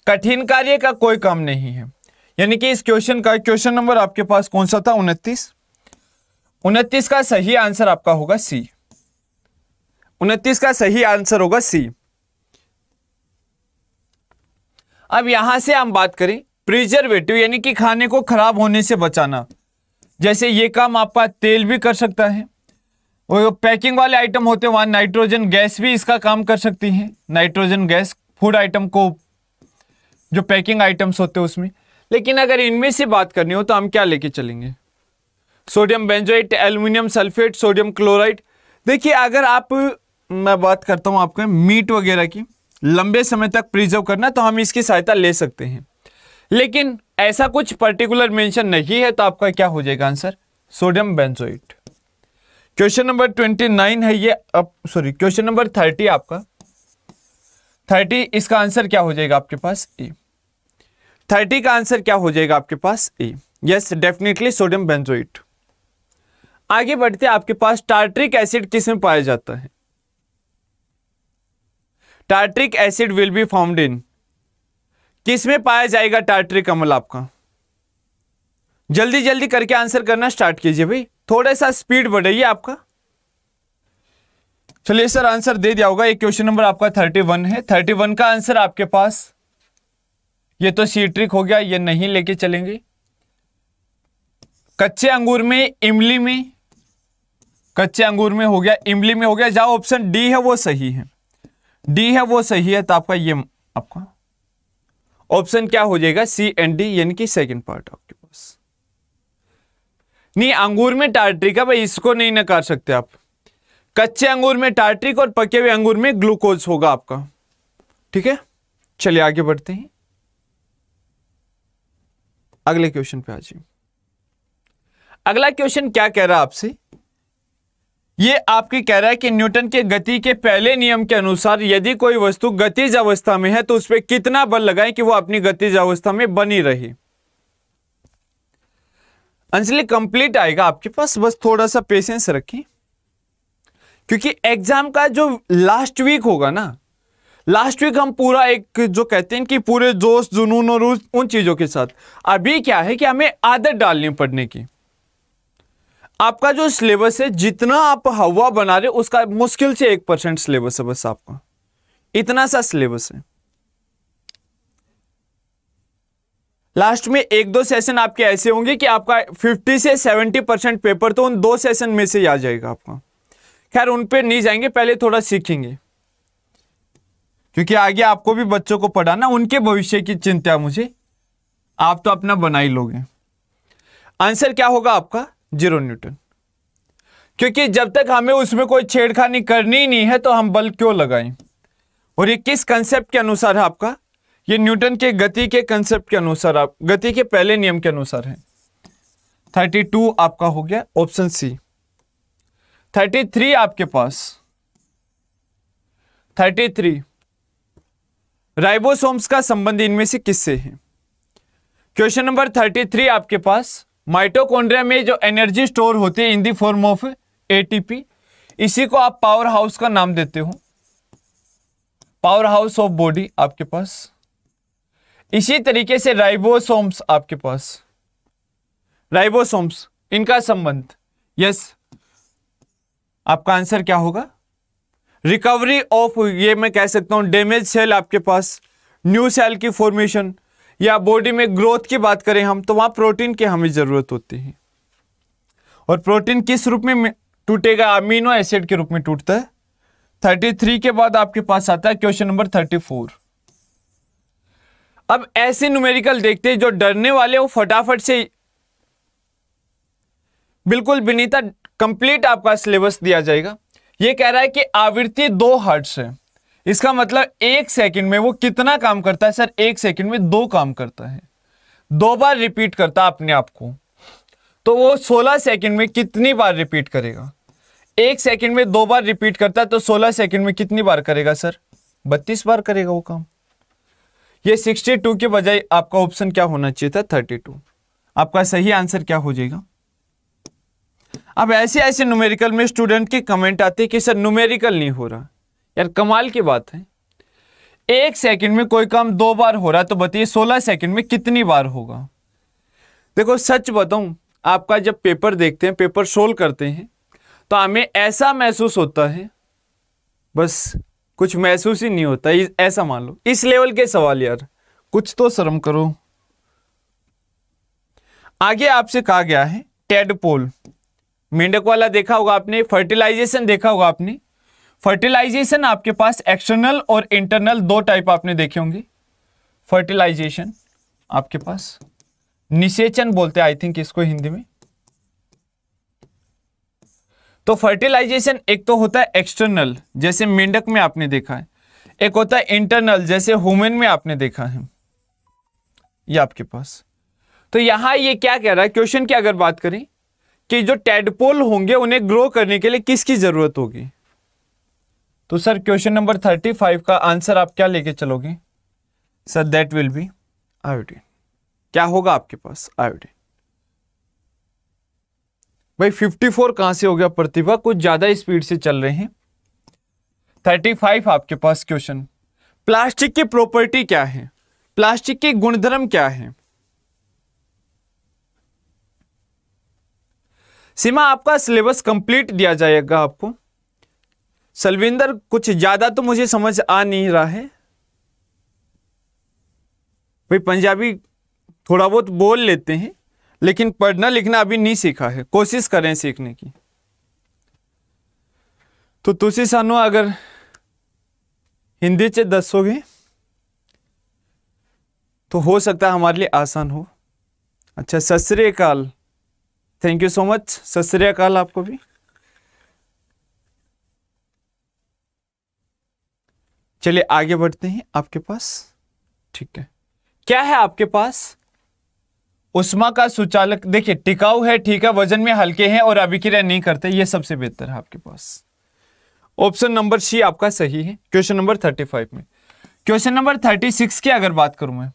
[SPEAKER 1] कठिन कार्य का कोई काम नहीं है यानी कि इस क्वेश्चन का क्वेश्चन नंबर आपके पास कौन सा था उनतीस उनतीस का सही आंसर आपका होगा सी उनतीस का सही आंसर होगा सी अब यहां से हम बात करें प्रिजर्वेटिव यानी कि खाने को खराब होने से बचाना जैसे ये काम आपका तेल भी कर सकता है वो पैकिंग वाले आइटम होते हैं वहां नाइट्रोजन गैस भी इसका काम कर सकती है नाइट्रोजन गैस फूड आइटम को जो पैकिंग आइटम्स होते हैं उसमें लेकिन अगर इनमें से बात करनी हो तो हम क्या लेके चलेंगे sodium benzoate aluminium sulphate sodium chloride देखिए अगर आप मैं बात करता हूँ आपके मीट वगैरह की लंबे समय तक प्रिजर्व करना तो हम इसकी सहायता ले सकते हैं लेकिन ऐसा कुछ पर्टिकुलर मेंशन नहीं है तो आपका क्या हो जाएगा answer sodium benzoate question number twenty nine है ये अब सॉरी क्वेश्चन नंबर थर्टी आपका थर्टी इसका आंसर क्या हो जाएगा आपके पास ए थर्टी का आंसर क्या हो जाएगा आपके पास A yes definitely sodium benzoate आगे बढ़ते आपके पास टार्ट्रिक एसिड किस में पाया जाता है tartaric acid will be found in किस में पाया जाएगा टार्ट्रिक अमल आपका जल्दी जल्दी करके आंसर करना स्टार्ट कीजिए भाई थोड़ा सा स्पीड बढ़ाइए आपका चलिए सर आंसर दे दिया होगा ये क्वेश्चन नंबर आपका थर्टी वन है थर्टी वन का आंसर आपके पास ये तो सी ट्रिक हो गया ये नहीं लेके चलेंगे कच्चे अंगूर में इमली में कच्चे अंगूर में हो गया इमली में हो गया जहां ऑप्शन डी है वो सही है डी है वो सही है तो आपका ये आपका ऑप्शन क्या हो जाएगा सी एंड डी यानी कि सेकंड पार्ट आपके पास नहीं अंगूर में टार्ट्रिक है भाई इसको नहीं नकार सकते आप कच्चे अंगूर में टार्ट्रिक और पके हुए अंगूर में ग्लूकोज होगा आपका ठीक है चलिए आगे बढ़ते हैं अगले क्वेश्चन पे आ जाइए अगला क्वेश्चन क्या कह रहा है आपसे ये आपकी कह रहा है कि न्यूटन के गति के पहले नियम के अनुसार यदि कोई वस्तु गतिज अवस्था में है तो उस पर कितना बल लगाए कि वो अपनी गतिज अवस्था में बनी रही अंजलि कंप्लीट आएगा आपके पास बस थोड़ा सा पेशेंस रखें क्योंकि एग्जाम का जो लास्ट वीक होगा ना लास्ट वीक हम पूरा एक जो कहते हैं कि पूरे जोश जुनून और उन चीज़ों के साथ अभी क्या है कि हमें आदत डालनी पड़ने की आपका जो सिलेबस है जितना आप हवा बना रहे उसका मुश्किल से एक परसेंट सिलेबस है बस आपका इतना सा सिलेबस है लास्ट में एक दो सेशन आपके ऐसे होंगे कि आपका 50 से 70 परसेंट पेपर तो उन दो सेशन में से ही आ जाएगा आपका खैर उन पे नहीं जाएंगे पहले थोड़ा सीखेंगे क्योंकि आगे आपको भी बच्चों को पढ़ाना उनके भविष्य की चिंता मुझे आप तो अपना बना ही लोगे आंसर क्या होगा आपका जीरो न्यूटन क्योंकि जब तक हमें उसमें कोई छेड़खानी करनी नहीं है तो हम बल क्यों लगाएं और ये किस कंसेप्ट के अनुसार है आपका ये न्यूटन के गति के कंसेप्ट के अनुसार आप गति के पहले नियम के अनुसार है थर्टी टू आपका हो गया ऑप्शन सी थर्टी थ्री आपके पास थर्टी थ्री राइबोसोम्स का संबंध इनमें से किससे है क्वेश्चन नंबर थर्टी थ्री आपके पास माइटोकॉन्ड्रिया में जो एनर्जी स्टोर होती है in the form of ATP इसी को आप पावर हाउस का नाम देते हो पावर हाउस ऑफ बॉडी आपके पास इसी तरीके से राइबोसोम्स आपके पास राइबोसोम्स इनका संबंध यस आपका आंसर क्या होगा रिकवरी ऑफ ये मैं कह सकता हूं डेमेज सेल आपके पास न्यू सेल की फॉर्मेशन या बॉडी में ग्रोथ की बात करें हम तो वहां प्रोटीन की हमें ज़रूरत होती है और प्रोटीन किस रूप में टूटेगा अमीनो एसिड के रूप में टूटता है थर्टी थ्री के बाद आपके पास आता है क्वेश्चन नंबर थर्टी फोर अब ऐसे न्यूमेरिकल देखते हैं जो डरने वाले वो फटाफट से बिल्कुल बिनीता कंप्लीट आपका सिलेबस दिया जाएगा ये कह रहा है कि आवृत्ति दो हर्ट्स है इसका मतलब एक सेकंड में वो कितना काम करता है सर एक सेकंड में दो काम करता है दो बार रिपीट करता अपने आप को तो वो सोलह सेकंड में कितनी बार रिपीट करेगा एक सेकंड में दो बार रिपीट करता है तो सोलह सेकंड में कितनी बार करेगा सर बत्तीस बार करेगा वो काम ये सिक्सटी टू के बजाय आपका ऑप्शन क्या होना चाहिए था थर्टी टू आपका सही आंसर क्या हो जाएगा अब ऐसे ऐसे न्यूमेरिकल में स्टूडेंट के कमेंट आते हैं कि सर न्यूमेरिकल नहीं हो रहा यार कमाल की बात है एक सेकंड में कोई काम दो बार हो रहा है तो बताइए सोलह सेकंड में कितनी बार होगा देखो सच बताऊं आपका जब पेपर देखते हैं पेपर सोल्व करते हैं तो हमें ऐसा महसूस होता है बस कुछ महसूस ही नहीं होता ऐसा मान लो इस लेवल के सवाल यार कुछ तो शर्म करो आगे आपसे कहा गया है टेडपोल मेंढक वाला देखा होगा आपने फर्टिलाइजेशन देखा होगा आपने फर्टिलाइजेशन आपके पास एक्सटर्नल और इंटरनल दो टाइप आपने देखे होंगे फर्टिलाइजेशन आपके पास निषेचन बोलते आई थिंक इसको हिंदी में तो फर्टिलाइजेशन एक तो होता है एक्सटर्नल जैसे मेंढक में आपने देखा है एक होता है इंटरनल जैसे ह्यूमन में आपने देखा है ये आपके पास तो यहां ये क्या कह रहा है क्वेश्चन की अगर बात करें कि जो टेडपोल होंगे उन्हें ग्रो करने के लिए किसकी जरूरत होगी तो sir question number thirty five का आंसर आप क्या लेके चलोगे sir that will be iodine क्या होगा आपके पास आयोडीन भाई फिफ्टी फोर कहां से हो गया प्रतिभा कुछ ज़्यादा स्पीड से चल रहे हैं थर्टी फाइव आपके पास क्वेश्चन प्लास्टिक की प्रॉपर्टी क्या है प्लास्टिक के गुणधर्म क्या है सीमा आपका सिलेबस कंप्लीट दिया जाएगा आपको सलविंदर कुछ ज्यादा तो मुझे समझ आ नहीं रहा है भाई पंजाबी थोड़ा बहुत बोल लेते हैं लेकिन पढ़ना लिखना अभी नहीं सीखा है कोशिश करें सीखने की तो तुसी सानू अगर हिंदी से दसोगे तो हो सकता है हमारे लिए आसान हो अच्छा सत श्रीकाल थैंक यू सो मच सत श्रीकाल आपको भी चलिए आगे बढ़ते हैं आपके पास ठीक है क्या है आपके पास उष्मा का सुचालक देखिए टिकाऊ है ठीक है वजन में हल्के हैं और अभिक्रिया नहीं करते ये सबसे बेहतर है आपके पास ऑप्शन नंबर सी आपका सही है क्वेश्चन नंबर थर्टी फाइव में क्वेश्चन नंबर थर्टी सिक्स की अगर बात करूं मैं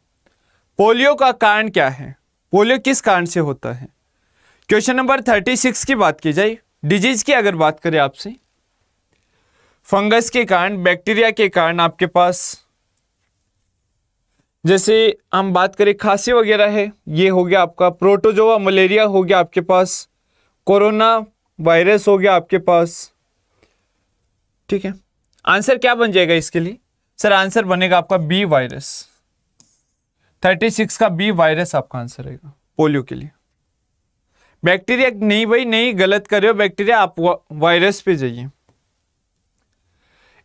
[SPEAKER 1] पोलियो का कारण क्या है पोलियो किस कारण से होता है क्वेश्चन नंबर थर्टी सिक्स की बात की जाए डिजीज की अगर बात करें आपसे फंगस के कारण बैक्टीरिया के कारण आपके पास जैसे हम बात करें खांसी वगैरह है ये हो गया आपका प्रोटोजोआ मलेरिया हो गया आपके पास कोरोना वायरस हो गया आपके पास ठीक है आंसर क्या बन जाएगा इसके लिए सर आंसर बनेगा आपका बी वायरस थर्टी सिक्स का बी वायरस आपका आंसर रहेगा पोलियो के लिए बैक्टीरिया नहीं भाई नहीं गलत कर रहे हो बैक्टीरिया आप वायरस पे जाइए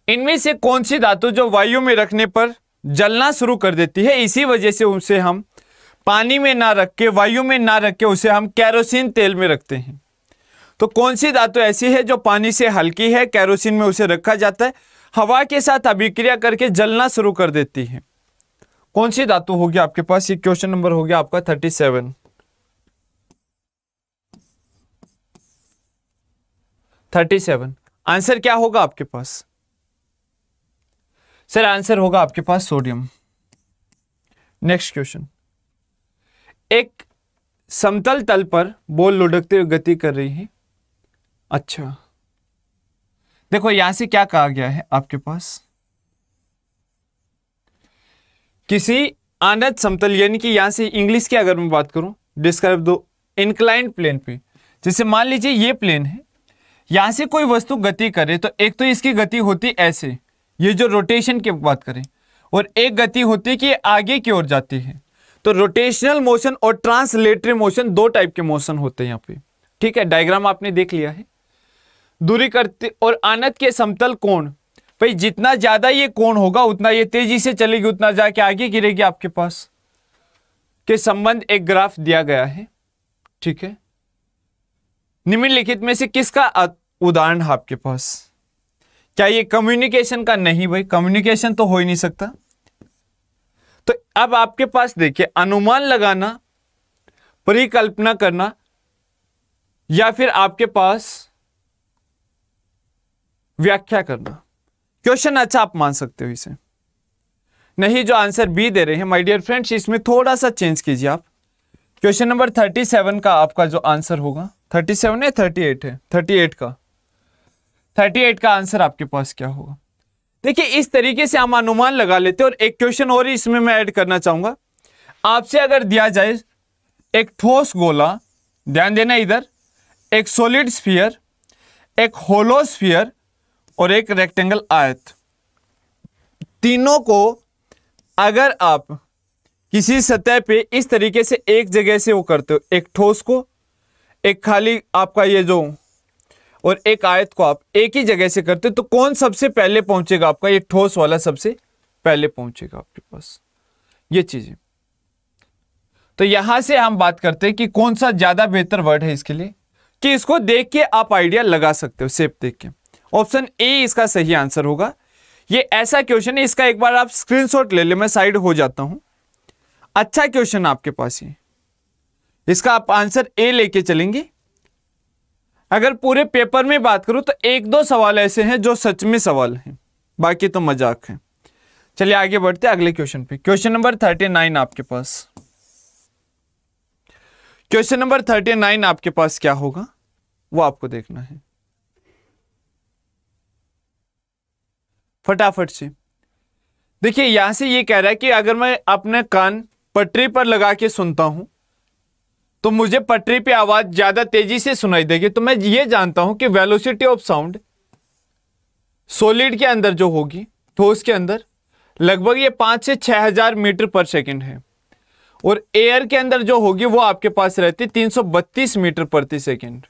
[SPEAKER 1] इनमें से कौन सी धातु जो वायु में रखने पर जलना शुरू कर देती है इसी वजह से उसे हम पानी में ना रख के वायु में ना रख के उसे हम कैरोसिन तेल में रखते हैं तो कौन सी धातु ऐसी है जो पानी से हल्की है कैरोसिन में उसे रखा जाता है हवा के साथ अभिक्रिया करके जलना शुरू कर देती है कौन सी धातु होगी आपके पास ये क्वेश्चन नंबर हो गया आपका thirty seven thirty seven answer क्या होगा आपके पास सर आंसर होगा आपके पास सोडियम नेक्स्ट क्वेश्चन एक समतल तल पर बॉल लुढ़कते हुए गति कर रही है अच्छा देखो यहां से क्या कहा गया है आपके पास किसी आनंद समतल यानी कि यहां से इंग्लिश की अगर मैं बात करूं डिस्क्राइब दो इनक्लाइंट प्लेन पे जैसे मान लीजिए ये प्लेन है यहां से कोई वस्तु गति करे तो एक तो इसकी गति होती ऐसे ये जो रोटेशन की बात करें और एक गति होती है कि आगे की ओर जाती है तो रोटेशनल मोशन और ट्रांसलेटरी मोशन दो टाइप के मोशन होते हैं यहाँ पे ठीक है डायग्राम आपने देख लिया है दूरी करते और आनंद के समतल कोण भाई जितना ज़्यादा ये कोण होगा उतना ये तेजी से चलेगी उतना जाके आगे गिरेगी आपके पास के संबंध एक ग्राफ दिया गया है ठीक है निम्नलिखित में से किसका उदाहरण है आपके पास क्या ये कम्युनिकेशन का नहीं भाई कम्युनिकेशन तो हो ही नहीं सकता तो अब आपके पास देखिए अनुमान लगाना परिकल्पना करना या फिर आपके पास व्याख्या करना क्वेश्चन अच्छा आप मान सकते हो इसे नहीं जो आंसर बी दे रहे हैं माय डियर फ्रेंड्स इसमें थोड़ा सा चेंज कीजिए आप क्वेश्चन नंबर थर्टी सेवन का आपका जो आंसर होगा थर्टी सेवन है थर्टी एट है थर्टी एट का एट का आंसर आपके पास क्या होगा देखिए इस तरीके से हम अनुमान लगा लेते हैं और एक क्वेश्चन और इसमें मैं ऐड करना चाहूंगा आपसे अगर दिया जाए एक ठोस गोला ध्यान देना इधर एक सॉलिड स्फीयर एक होलो स्फीयर और एक रेक्टेंगल आयत तीनों को अगर आप किसी सतह पे इस तरीके से एक जगह से वो करते हो एक ठोस को एक खाली आपका ये जो और एक आयत को आप एक ही जगह से करते तो कौन सबसे पहले पहुंचेगा आपका ये ठोस वाला सबसे पहले पहुंचेगा आपके पास ये चीजें तो यहां से हम बात करते हैं कि कौन सा ज्यादा बेहतर वर्ड है इसके लिए कि इसको देख के आप आइडिया लगा सकते हो सेप देख के ऑप्शन ए इसका सही आंसर होगा ये ऐसा क्वेश्चन है इसका एक बार आप स्क्रीनशॉट ले ले मैं साइड हो जाता हूं अच्छा क्वेश्चन आपके पास ही इसका आप आंसर ए लेके चलेंगे अगर पूरे पेपर में बात करूं तो एक दो सवाल ऐसे हैं जो सच में सवाल हैं बाकी तो मजाक है चलिए आगे बढ़ते अगले क्वेश्चन पे क्वेश्चन नंबर थर्टी नाइन आपके पास क्वेश्चन नंबर थर्टी नाइन आपके पास क्या होगा वो आपको देखना है फटाफट से देखिए यहां से ये कह रहा है कि अगर मैं अपने कान पटरी पर लगा के सुनता हूं तो मुझे पटरी पे आवाज ज्यादा तेजी से सुनाई देगी तो मैं ये जानता हूं कि वेलोसिटी ऑफ साउंड सोलिड के अंदर जो होगी ठोस के अंदर लगभग ये पांच से छह हज़ार मीटर पर सेकेंड है और एयर के अंदर जो होगी वो आपके पास रहती तीन सौ बत्तीस मीटर प्रति सेकेंड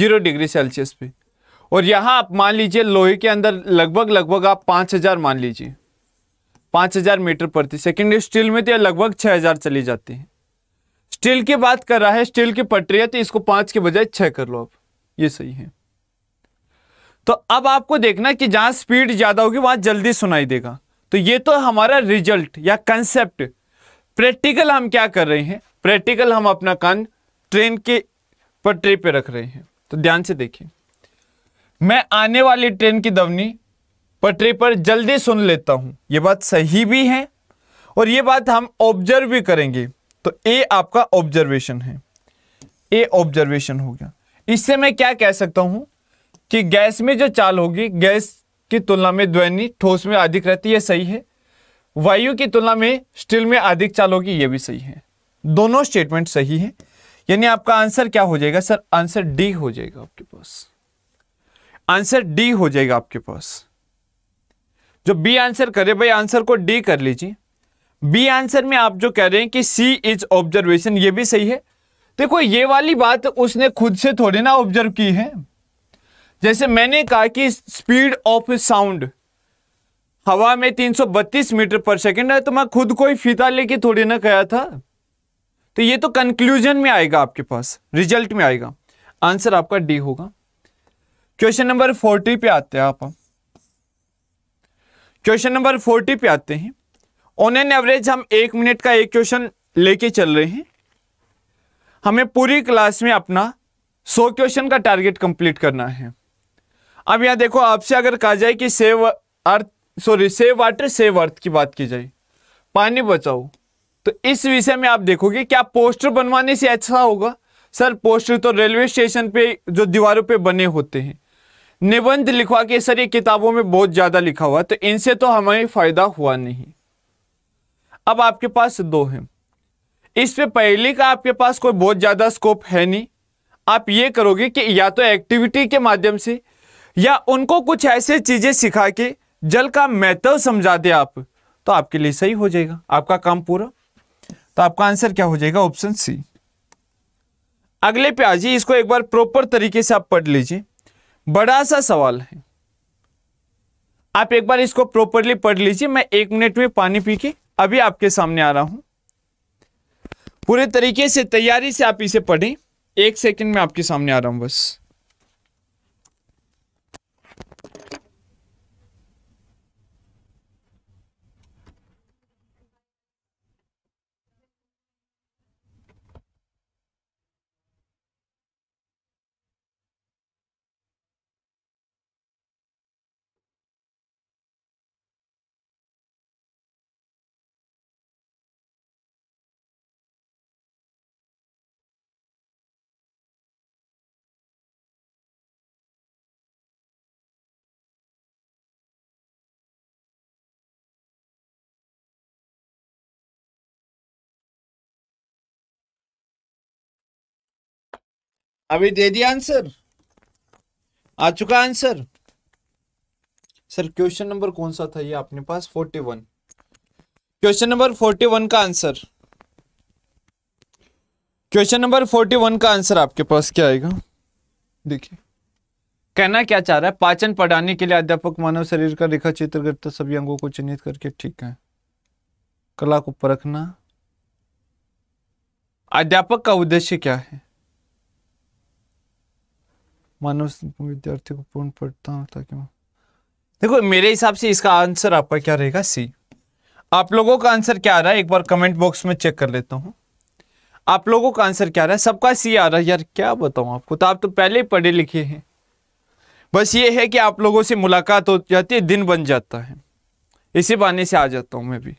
[SPEAKER 1] जीरो डिग्री सेल्सियस पे और यहां आप मान लीजिए लोहे के अंदर लगभग लगभग आप पांच हज़ार मान लीजिए पांच हज़ार मीटर प्रति सेकंड स्टील में तो लगभग छह हज़ार चली जाती है स्टील की बात कर रहा है स्टील की पटरी है तो इसको पांच के बजाय छह कर लो आप ये सही है तो अब आपको देखना कि जहां स्पीड ज्यादा होगी वहां जल्दी सुनाई देगा तो ये तो हमारा रिजल्ट या कंसेप्ट प्रैक्टिकल हम क्या कर रहे हैं प्रैक्टिकल हम अपना कान ट्रेन के पटरी पे रख रहे हैं तो ध्यान से देखिए मैं आने वाली ट्रेन की दवनी पटरी पर जल्दी सुन लेता हूं ये बात सही भी है और ये बात हम ऑब्जर्व भी करेंगे तो ए आपका ऑब्जर्वेशन है ए ऑब्जर्वेशन हो गया इससे मैं क्या कह सकता हूं कि गैस में जो चाल होगी गैस की तुलना में ध्वनि ठोस में अधिक रहती है सही है वायु की तुलना में स्टील में अधिक चाल होगी ये भी सही है दोनों स्टेटमेंट सही है यानी आपका आंसर क्या हो जाएगा सर आंसर डी हो जाएगा आपके पास आंसर डी हो जाएगा आपके पास जो बी आंसर करे भाई आंसर को डी कर लीजिए बी आंसर में आप जो कह रहे हैं कि सी इज ऑब्जर्वेशन ये भी सही है देखो ये वाली बात उसने खुद से थोड़ी ना ऑब्जर्व की है जैसे मैंने कहा कि स्पीड ऑफ साउंड हवा में 332 मीटर पर सेकेंड है तो मैं खुद को ही फीता लेके थोड़ी ना कहा था तो ये तो कंक्लूजन में आएगा आपके पास रिजल्ट में आएगा आंसर आपका डी होगा क्वेश्चन नंबर फोर्टी पे आते हैं आप क्वेश्चन नंबर फोर्टी पे आते हैं ऑन एन एवरेज हम एक मिनट का एक क्वेश्चन लेके चल रहे हैं हमें पूरी क्लास में अपना सौ क्वेश्चन का टारगेट कंप्लीट करना है अब यहां देखो आपसे अगर कहा जाए कि save earth sorry save water save earth की बात की जाए पानी बचाओ तो इस विषय में आप देखोगे क्या पोस्टर बनवाने से अच्छा होगा सर पोस्टर तो रेलवे स्टेशन पे जो दीवारों पे बने होते हैं निबंध लिखवा के सर ये किताबों में बहुत ज़्यादा लिखा हुआ तो इनसे तो हमें फ़ायदा हुआ नहीं अब आपके पास दो हैं इस पे पहले का आपके पास कोई बहुत ज़्यादा स्कोप है नहीं आप ये करोगे कि या तो एक्टिविटी के माध्यम से या उनको कुछ ऐसे चीज़ें सिखा के जल का महत्व समझा दे आप तो आपके लिए सही हो जाएगा आपका काम पूरा तो आपका आंसर क्या हो जाएगा ऑप्शन सी अगले पे आ जाइए इसको एक बार प्रॉपर तरीके से आप पढ़ लीजिए बड़ा सा सवाल है आप एक बार इसको प्रॉपरली पढ़ लीजिए मैं एक मिनट में पानी पी के अभी आपके सामने आ रहा हूं पूरे तरीके से तैयारी से आप इसे पढ़ें एक सेकंड में आपके सामने आ रहा हूं बस अभी दे दिया आंसर आ चुका आंसर सर क्वेश्चन नंबर कौन सा था ये आपने पास forty one question number forty one का answer question number forty one का आंसर आपके पास क्या आएगा देखिए कहना क्या चाह रहा है पाचन पढ़ाने के लिए अध्यापक मानव शरीर का रेखा चित्र करता सभी अंगों को चिन्हित करके ठीक है कला को परखना अध्यापक का उद्देश्य क्या है मानव विद्यार्थी को पूर्ण पढ़ता हूँ ताकि देखो मेरे हिसाब से इसका आंसर आपका क्या रहेगा सी आप लोगों का आंसर क्या आ रहा है एक बार कमेंट बॉक्स में चेक कर लेता हूँ आप लोगों का आंसर क्या आ रहा है सबका सी आ रहा है यार क्या बताऊँ आपको तो आप तो पहले ही पढ़े लिखे हैं बस ये है कि आप लोगों से मुलाकात हो जाती है दिन बन जाता है इसी बहाने से आ जाता हूँ मैं भी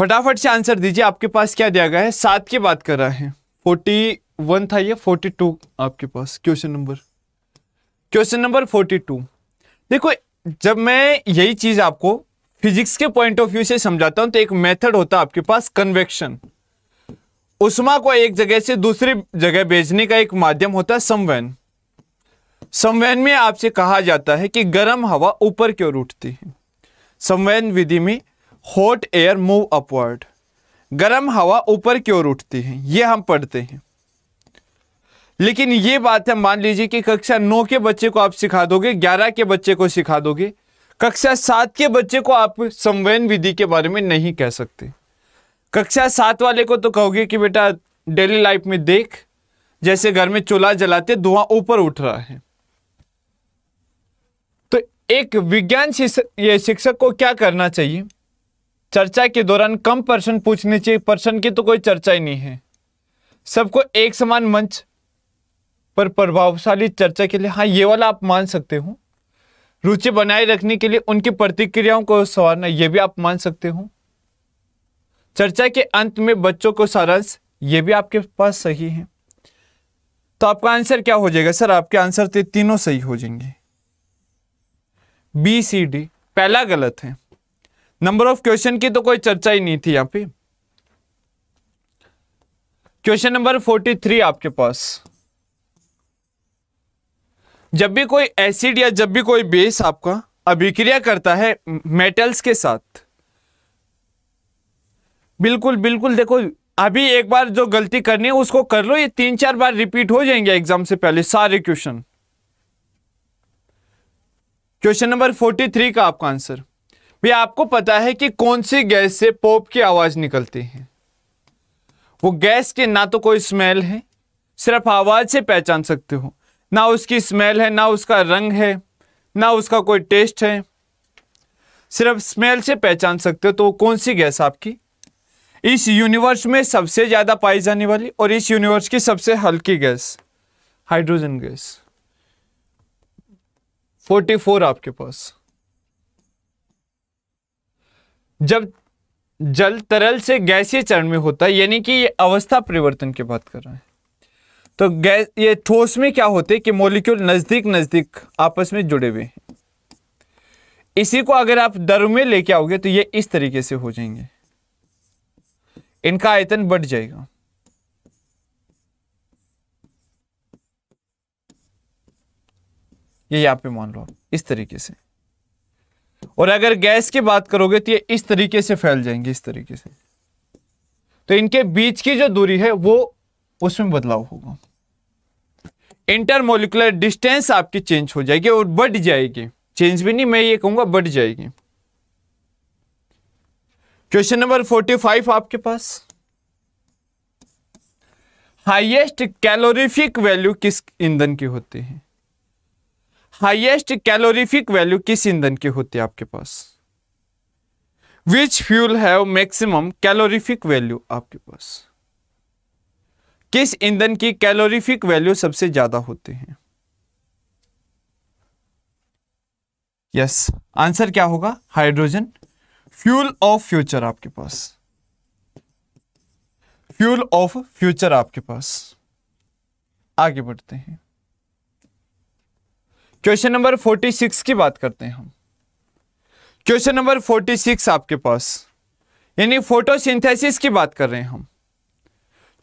[SPEAKER 1] फटाफट से आंसर दीजिए आपके पास क्या दिया गया है सात की बात कर रहा है फोर्टी वन था ये फोर्टी टू आपके पास question number question number forty two देखो जब मैं यही चीज आपको फिजिक्स के पॉइंट ऑफ व्यू से समझाता हूं तो एक मेथड होता है आपके पास कन्वेक्शन उष्मा को एक जगह से दूसरी जगह भेजने का एक माध्यम होता है संवहन संवहन में आपसे कहा जाता है कि गर्म हवा ऊपर की ओर उठती है संवहन विधि में हॉट एयर मूव अपवर्ड गर्म हवा ऊपर की ओर उठती है ये हम पढ़ते हैं लेकिन ये बात है मान लीजिए कि कक्षा नौ के बच्चे को आप सिखा दोगे ग्यारह के बच्चे को सिखा दोगे कक्षा सात के बच्चे को आप संवयन विधि के बारे में नहीं कह सकते कक्षा सात वाले को तो कहोगे कि बेटा डेली लाइफ में देख जैसे घर में चूल्हा जलाते धुआं ऊपर उठ रहा है तो एक विज्ञान शिक्षक शिक्षक को क्या करना चाहिए चर्चा के दौरान कम प्रश्न पूछने चाहिए प्रश्न की तो कोई चर्चा ही नहीं है सबको एक समान मंच पर प्रभावशाली चर्चा के लिए हाँ ये वाला आप मान सकते हो रुचि बनाए रखने के लिए उनकी प्रतिक्रियाओं को संवारना ये भी आप मान सकते हो चर्चा के अंत में बच्चों को सारांश ये भी आपके पास सही है तो आपका आंसर क्या हो जाएगा सर आपके आंसर तो तीनों सही हो जाएंगे बी सी डी पहला गलत है नंबर ऑफ क्वेश्चन की तो कोई चर्चा ही नहीं थी यहां पे क्वेश्चन नंबर फोर्टी थ्री आपके पास जब भी कोई एसिड या जब भी कोई बेस आपका अभिक्रिया करता है मेटल्स के साथ बिल्कुल बिल्कुल देखो अभी एक बार जो गलती करनी है उसको कर लो ये तीन चार बार रिपीट हो जाएंगे एग्जाम से पहले सारे question question number forty three का आपका आंसर भी आपको पता है कि कौन सी गैस से पोप की आवाज निकलती है वो गैस के ना तो कोई स्मेल है सिर्फ आवाज से पहचान सकते हो ना उसकी स्मेल है ना उसका रंग है ना उसका कोई टेस्ट है सिर्फ स्मेल से पहचान सकते हो तो वो कौन सी गैस आपकी इस यूनिवर्स में सबसे ज़्यादा पाई जाने वाली और इस यूनिवर्स की सबसे हल्की गैस हाइड्रोजन गैस 44 आपके पास जब जल तरल से गैसीय चरण में होता है यानी कि ये अवस्था परिवर्तन की बात कर रहा है तो गैस ये ठोस में क्या होते हैं कि मॉलिक्यूल नज़दीक नज़दीक आपस में जुड़े हुए हैं इसी को अगर आप दर में लेके आओगे तो ये इस तरीके से हो जाएंगे इनका आयतन बढ़ जाएगा ये यहां पे मान लो आप इस तरीके से और अगर गैस की बात करोगे तो ये इस तरीके से फैल जाएंगे इस तरीके से तो इनके बीच की जो दूरी है वो उसमें बदलाव होगा इंटरमोलिकुलर डिस्टेंस आपकी चेंज हो जाएगी और बढ़ जाएगी चेंज भी नहीं मैं ये कहूंगा बढ़ जाएगी क्वेश्चन नंबर फोर्टी फाइव आपके पास हाईएस्ट कैलोरीफिक वैल्यू किस ईंधन की होती है हाइएस्ट कैलोरीफिक वैल्यू किस ईंधन की होती है आपके पास which fuel have maximum calorific value आपके पास किस ईंधन की कैलोरीफिक वैल्यू सबसे ज्यादा होते हैं यस yes. आंसर क्या होगा हाइड्रोजन फ्यूल ऑफ फ्यूचर आपके पास फ्यूल ऑफ फ्यूचर आपके पास आगे बढ़ते हैं क्वेश्चन नंबर फोर्टी सिक्स की बात करते हैं हम क्वेश्चन नंबर फोर्टी सिक्स आपके पास यानी फोटोसिंथेसिस की बात कर रहे हैं हम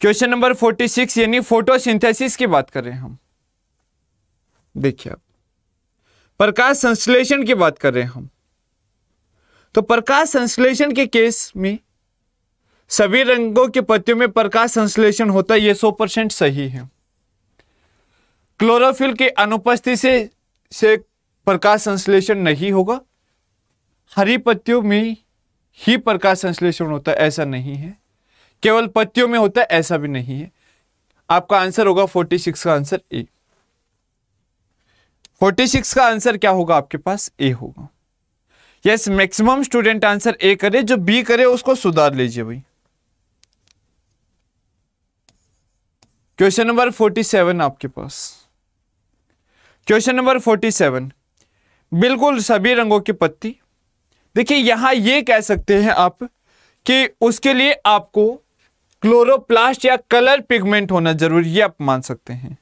[SPEAKER 1] क्वेश्चन नंबर फोर्टी सिक्स यानी फोटोसिंथेसिस की बात कर रहे हैं हम देखिए आप प्रकाश संश्लेषण की बात कर रहे हैं हम तो प्रकाश संश्लेषण के केस में सभी रंगों के पत्तियों में प्रकाश संश्लेषण होता है ये सौ परसेंट सही है क्लोरोफिल की अनुपस्थिति से से प्रकाश संश्लेषण नहीं होगा हरी पत्तियों में ही प्रकाश संश्लेषण होता है ऐसा नहीं है केवल पत्तियों में होता है ऐसा भी नहीं है आपका आंसर होगा फोर्टी सिक्स का आंसर ए फोर्टी सिक्स का आंसर क्या होगा आपके पास ए होगा yes maximum student answer A करे जो बी करे उसको सुधार लीजिए भाई क्वेश्चन नंबर फोर्टी सेवन आपके पास क्वेश्चन नंबर फोर्टी सेवन बिल्कुल सभी रंगों की पत्ती देखिए यहां ये कह सकते हैं आप कि उसके लिए आपको क्लोरोप्लास्ट या कलर पिगमेंट होना जरूरी ये आप मान सकते हैं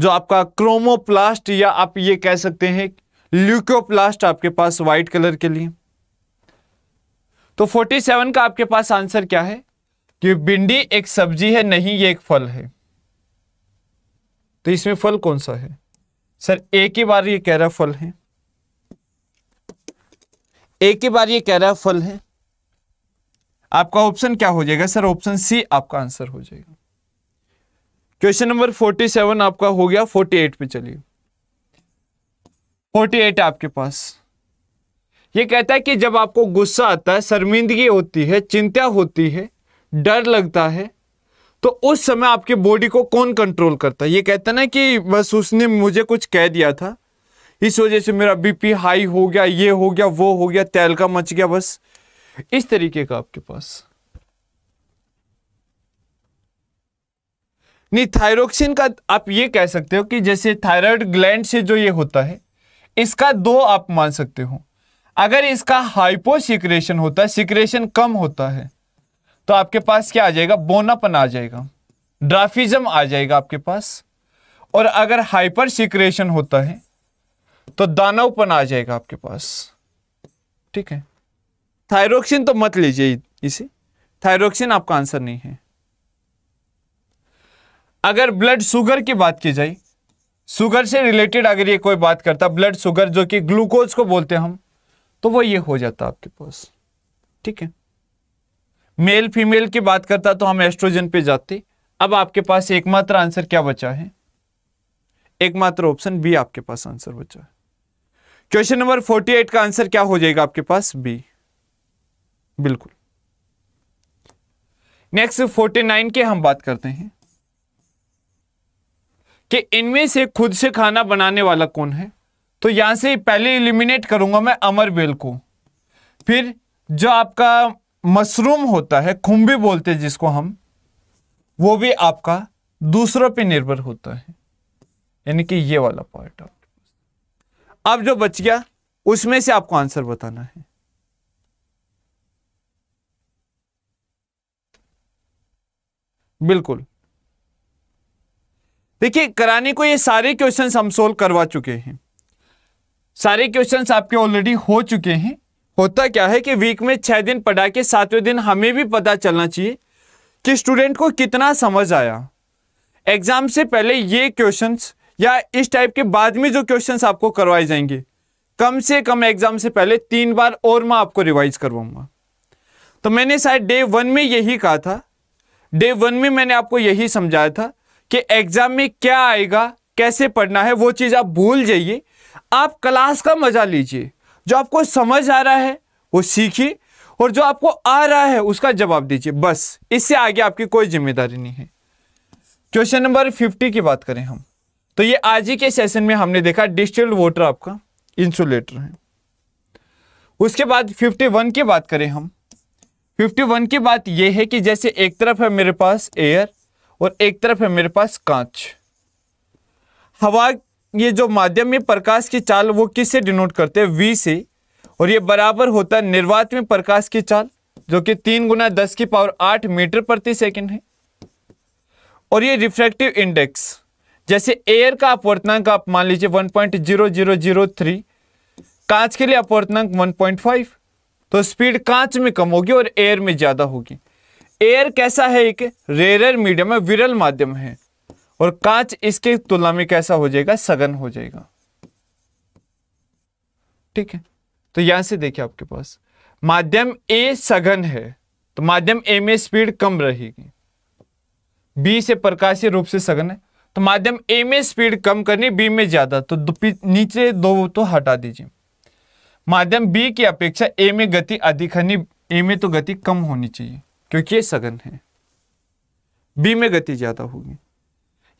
[SPEAKER 1] जो आपका क्रोमोप्लास्ट या आप ये कह सकते हैं ल्यूकोप्लास्ट आपके पास व्हाइट कलर के लिए तो 47 का आपके पास आंसर क्या है कि भिंडी एक सब्जी है नहीं ये एक फल है तो इसमें फल कौन सा है सर एक ही बार ये कह रहा फल है एक ही बार ये कह रहा फल है आपका ऑप्शन क्या हो जाएगा सर ऑप्शन सी आपका आंसर हो जाएगा क्वेश्चन नंबर फोर्टी सेवन आपका हो गया फोर्टी एट पे चलिए फोर्टी एट आपके पास ये कहता है कि जब आपको गुस्सा आता है शर्मिंदगी होती है चिंता होती है डर लगता है तो उस समय आपके बॉडी को कौन कंट्रोल करता है ये कहता ना कि बस उसने मुझे कुछ कह दिया था इस वजह से मेरा बीपी हाई हो गया ये हो गया वो हो गया का मच गया बस इस तरीके का आपके पास नहीं थायरोक्सिन का आप ये कह सकते हो कि जैसे थायराइड ग्लैंड से जो ये होता है इसका दो आप मान सकते हो अगर इसका हाइपोसिक्रेशन होता है सिक्रेशन कम होता है तो आपके पास क्या आ जाएगा बोनापन आ जाएगा ड्राफिजम आ जाएगा आपके पास और अगर हाइपर सिक्रेशन होता है तो दानवपन आ जाएगा आपके पास ठीक है थायरोक्सिन तो मत लीजिए इसे थायरोक्सिन आपका आंसर नहीं है अगर ब्लड शुगर की बात की जाए शुगर से रिलेटेड अगर ये कोई बात करता ब्लड शुगर जो कि ग्लूकोज को बोलते हैं हम तो वो ये हो जाता आपके पास ठीक है मेल फीमेल की बात करता तो हम एस्ट्रोजन पे जाते अब आपके पास एकमात्र आंसर क्या बचा है एकमात्र ऑप्शन बी आपके पास आंसर बचा है क्वेश्चन नंबर 48 का आंसर क्या हो जाएगा आपके पास बी बिल्कुल नेक्स्ट 49 के हम बात करते हैं कि इनमें से खुद से खाना बनाने वाला कौन है तो यहां से पहले इलिमिनेट करूंगा मैं अमर बेल को फिर जो आपका मशरूम होता है खुम्बी बोलते हैं जिसको हम वो भी आपका दूसरों पे निर्भर होता है यानी कि ये वाला पार्ट अब जो बच गया उसमें से आपको आंसर बताना है बिल्कुल देखिए कराने को ये सारे क्वेश्चन हम सोल्व करवा चुके हैं सारे क्वेश्चन आपके ऑलरेडी हो चुके हैं होता क्या है कि वीक में छः दिन पढ़ा के सातवें दिन हमें भी पता चलना चाहिए कि स्टूडेंट को कितना समझ आया एग्ज़ाम से पहले ये क्वेश्चंस या इस टाइप के बाद में जो क्वेश्चंस आपको करवाए जाएंगे कम से कम एग्ज़ाम से पहले तीन बार और मैं आपको रिवाइज करवाऊंगा तो मैंने शायद डे वन में यही कहा था डे वन में मैंने आपको यही समझाया था कि एग्ज़ाम में क्या आएगा कैसे पढ़ना है वो चीज़ आप भूल जाइए आप क्लास का मज़ा लीजिए जो आपको समझ आ रहा है वो सीखिए और जो आपको आ रहा है उसका जवाब दीजिए बस इससे आगे आपकी कोई जिम्मेदारी नहीं है क्वेश्चन नंबर फिफ्टी की बात करें हम तो ये आज ही के सेशन में हमने देखा डिजिटल वोटर आपका इंसुलेटर है उसके बाद फिफ्टी वन की बात करें हम फिफ्टी वन की बात यह है कि जैसे एक तरफ है मेरे पास एयर और एक तरफ है मेरे पास कांच हवा ये जो माध्यम में प्रकाश की चाल वो किससे डिनोट करते हैं वी से और ये बराबर होता है निर्वात में प्रकाश की चाल जो कि तीन गुना दस की पावर आठ मीटर प्रति सेकंड है और ये रिफ्रैक्टिव इंडेक्स जैसे एयर का अपवर्तनांक आप मान लीजिए one point zero zero zero three कांच के लिए अपवर्तनांक वन पॉइंट फाइव तो स्पीड कांच में कम होगी और एयर में ज़्यादा होगी एयर कैसा है एक रेरर मीडियम है विरल माध्यम है और कांच इसके तुलना में कैसा हो जाएगा सघन हो जाएगा ठीक है तो यहां से देखिए आपके पास माध्यम ए सघन है तो माध्यम ए में स्पीड कम रहेगी बी से प्रकाशीय रूप से सघन है तो माध्यम ए में स्पीड कम करनी बी में ज्यादा तो नीचे दो तो हटा दीजिए माध्यम बी की अपेक्षा ए में गति अधिक है ए में तो गति कम होनी चाहिए क्योंकि ये सघन है बी में गति ज्यादा होगी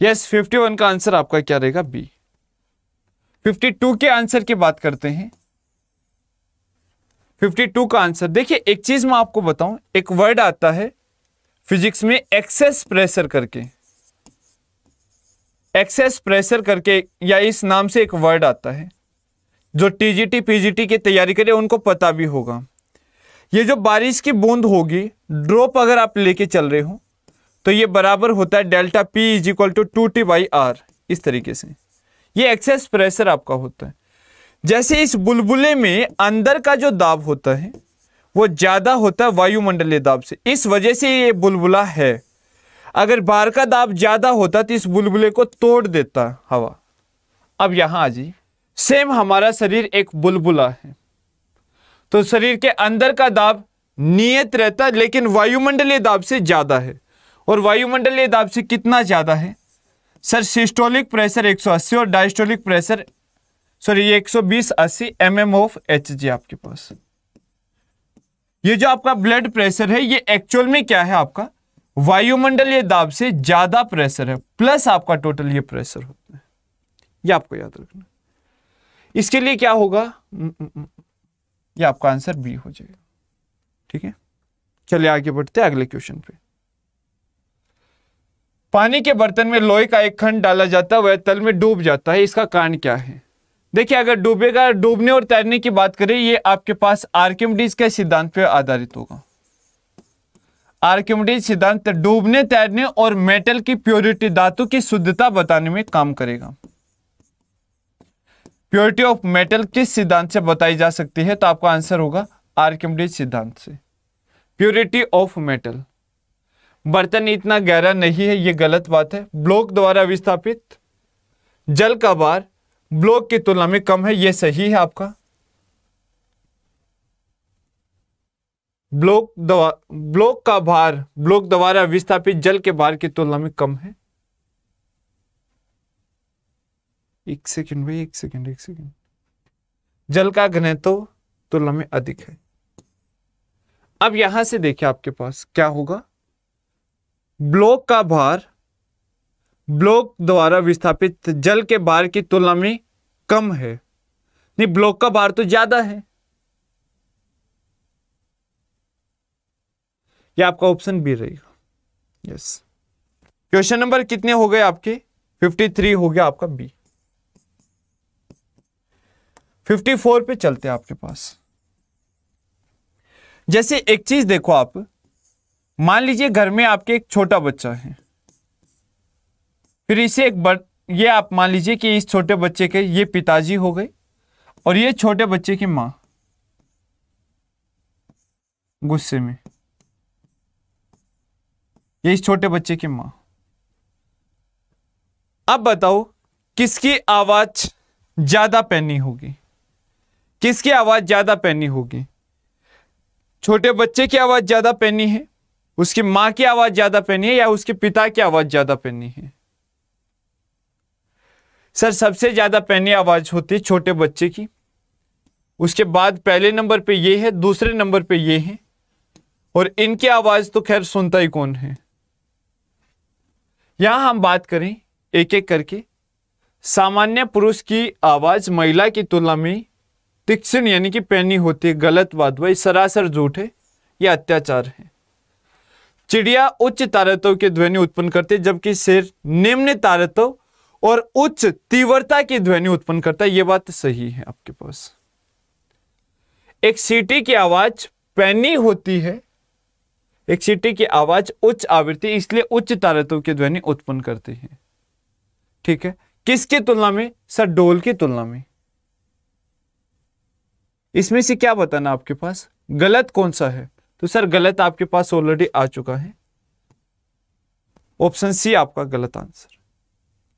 [SPEAKER 1] यस फिफ्टी वन का आंसर आपका क्या रहेगा बी फिफ्टी टू के आंसर की बात करते हैं फिफ्टी टू का आंसर देखिए एक चीज मैं आपको बताऊं एक वर्ड आता है फिजिक्स में एक्सेस प्रेशर करके एक्सेस प्रेशर करके या इस नाम से एक वर्ड आता है जो टीजीटी पीजीटी की तैयारी करे उनको पता भी होगा ये जो बारिश की बूंद होगी ड्रॉप अगर आप लेके चल रहे हो तो ये बराबर होता है delta P is equal to two T by R इस तरीके से ये एक्सेस प्रेशर आपका होता है जैसे इस बुलबुले में अंदर का जो दाब होता है वो ज़्यादा होता है वायुमंडलीय दाब से इस वजह से ये बुलबुला है अगर बाहर का दाब ज़्यादा होता तो इस बुलबुले को तोड़ देता हवा अब यहां आ जाइए सेम हमारा शरीर एक बुलबुला है तो शरीर के अंदर का दाब नियत रहता लेकिन वायुमंडलीय दाब से ज़्यादा है और वायुमंडलीय दाब से कितना ज़्यादा है सर सिस्टोलिक प्रेशर 180 और डायस्टोलिक प्रेशर सॉरी एक ये 120 एम एम ऑफ जी आपके पास ये जो आपका ब्लड प्रेशर है ये एक्चुअल में क्या है आपका वायुमंडलीय दाब से ज्यादा प्रेशर है प्लस आपका टोटल ये प्रेशर होता है ये आपको याद रखना इसके लिए क्या होगा हम्म, हम्म, हम्म, ये आपका आंसर बी हो जाएगा ठीक है चलिए आगे बढ़ते हैं अगले क्वेश्चन पे पानी के बर्तन में लोहे का एक खंड डाला जाता है वह तल में डूब जाता है इसका कारण क्या है देखिए अगर डूबेगा डूबने और तैरने की बात करें ये आपके पास आर्किमिडीज के सिद्धांत पर आधारित होगा आर्किमिडीज सिद्धांत डूबने तैरने और मेटल की प्योरिटी धातु की शुद्धता बताने में काम करेगा प्योरिटी ऑफ मेटल किस सिद्धांत से बताई जा सकती है तो आपका आंसर होगा आर्किमिडीज सिद्धांत से प्योरिटी ऑफ मेटल बर्तन इतना गहरा नहीं है ये गलत बात है ब्लॉक द्वारा विस्थापित जल का बार ब्लॉक की तुलना में कम है ये सही है आपका ब्लॉक दवा ब्लॉक का भार ब्लॉक द्वारा विस्थापित जल के भार की तुलना में कम है एक सेकंड भाई एक सेकंड एक सेकंड जल का घनत्व तुलना में अधिक है अब यहां से देखिए आपके पास क्या होगा ब्लॉक का भार ब्लॉक द्वारा विस्थापित जल के भार की तुलना में कम है नहीं ब्लॉक का भार तो ज्यादा है ये आपका ऑप्शन बी रहेगा यस क्वेश्चन नंबर कितने हो गए आपके 53 हो गया आपका बी 54 पे चलते हैं आपके पास जैसे एक चीज देखो आप मान लीजिए घर में आपके एक छोटा बच्चा है फिर इसे एक बड़ ये आप मान लीजिए कि इस छोटे बच्चे के ये पिताजी हो गए और ये छोटे बच्चे की माँ गुस्से में ये इस छोटे बच्चे की माँ अब बताओ किसकी आवाज ज्यादा पैनी होगी किसकी आवाज ज्यादा पैनी होगी छोटे बच्चे की आवाज ज्यादा पैनी है उसकी मां की आवाज ज्यादा पहनी है या उसके पिता की आवाज ज्यादा पहनी है सर सबसे ज्यादा पहनी आवाज होती है छोटे बच्चे की उसके बाद पहले नंबर पे ये है दूसरे नंबर पे ये है और इनकी आवाज तो खैर सुनता ही कौन है यहां हम बात करें एक एक करके सामान्य पुरुष की आवाज महिला की तुलना में तीक्ष्ण यानी कि पैनी होती है गलत बात वही सरासर झूठ है या अत्याचार है चिड़िया उच्च तारत्व की ध्वनि उत्पन्न करती है जबकि शेर निम्न तारत्व और उच्च तीव्रता की ध्वनि उत्पन्न करता है यह बात सही है आपके पास एक सीटी की आवाज पैनी होती है एक सीटी की आवाज उच्च आवृत्ति इसलिए उच्च तारत्व की ध्वनि उत्पन्न करती है ठीक है किसकी तुलना में सर डोल की तुलना में इसमें से क्या बताना आपके पास गलत कौन सा है तो सर गलत आपके पास ऑलरेडी आ चुका है ऑप्शन सी आपका गलत आंसर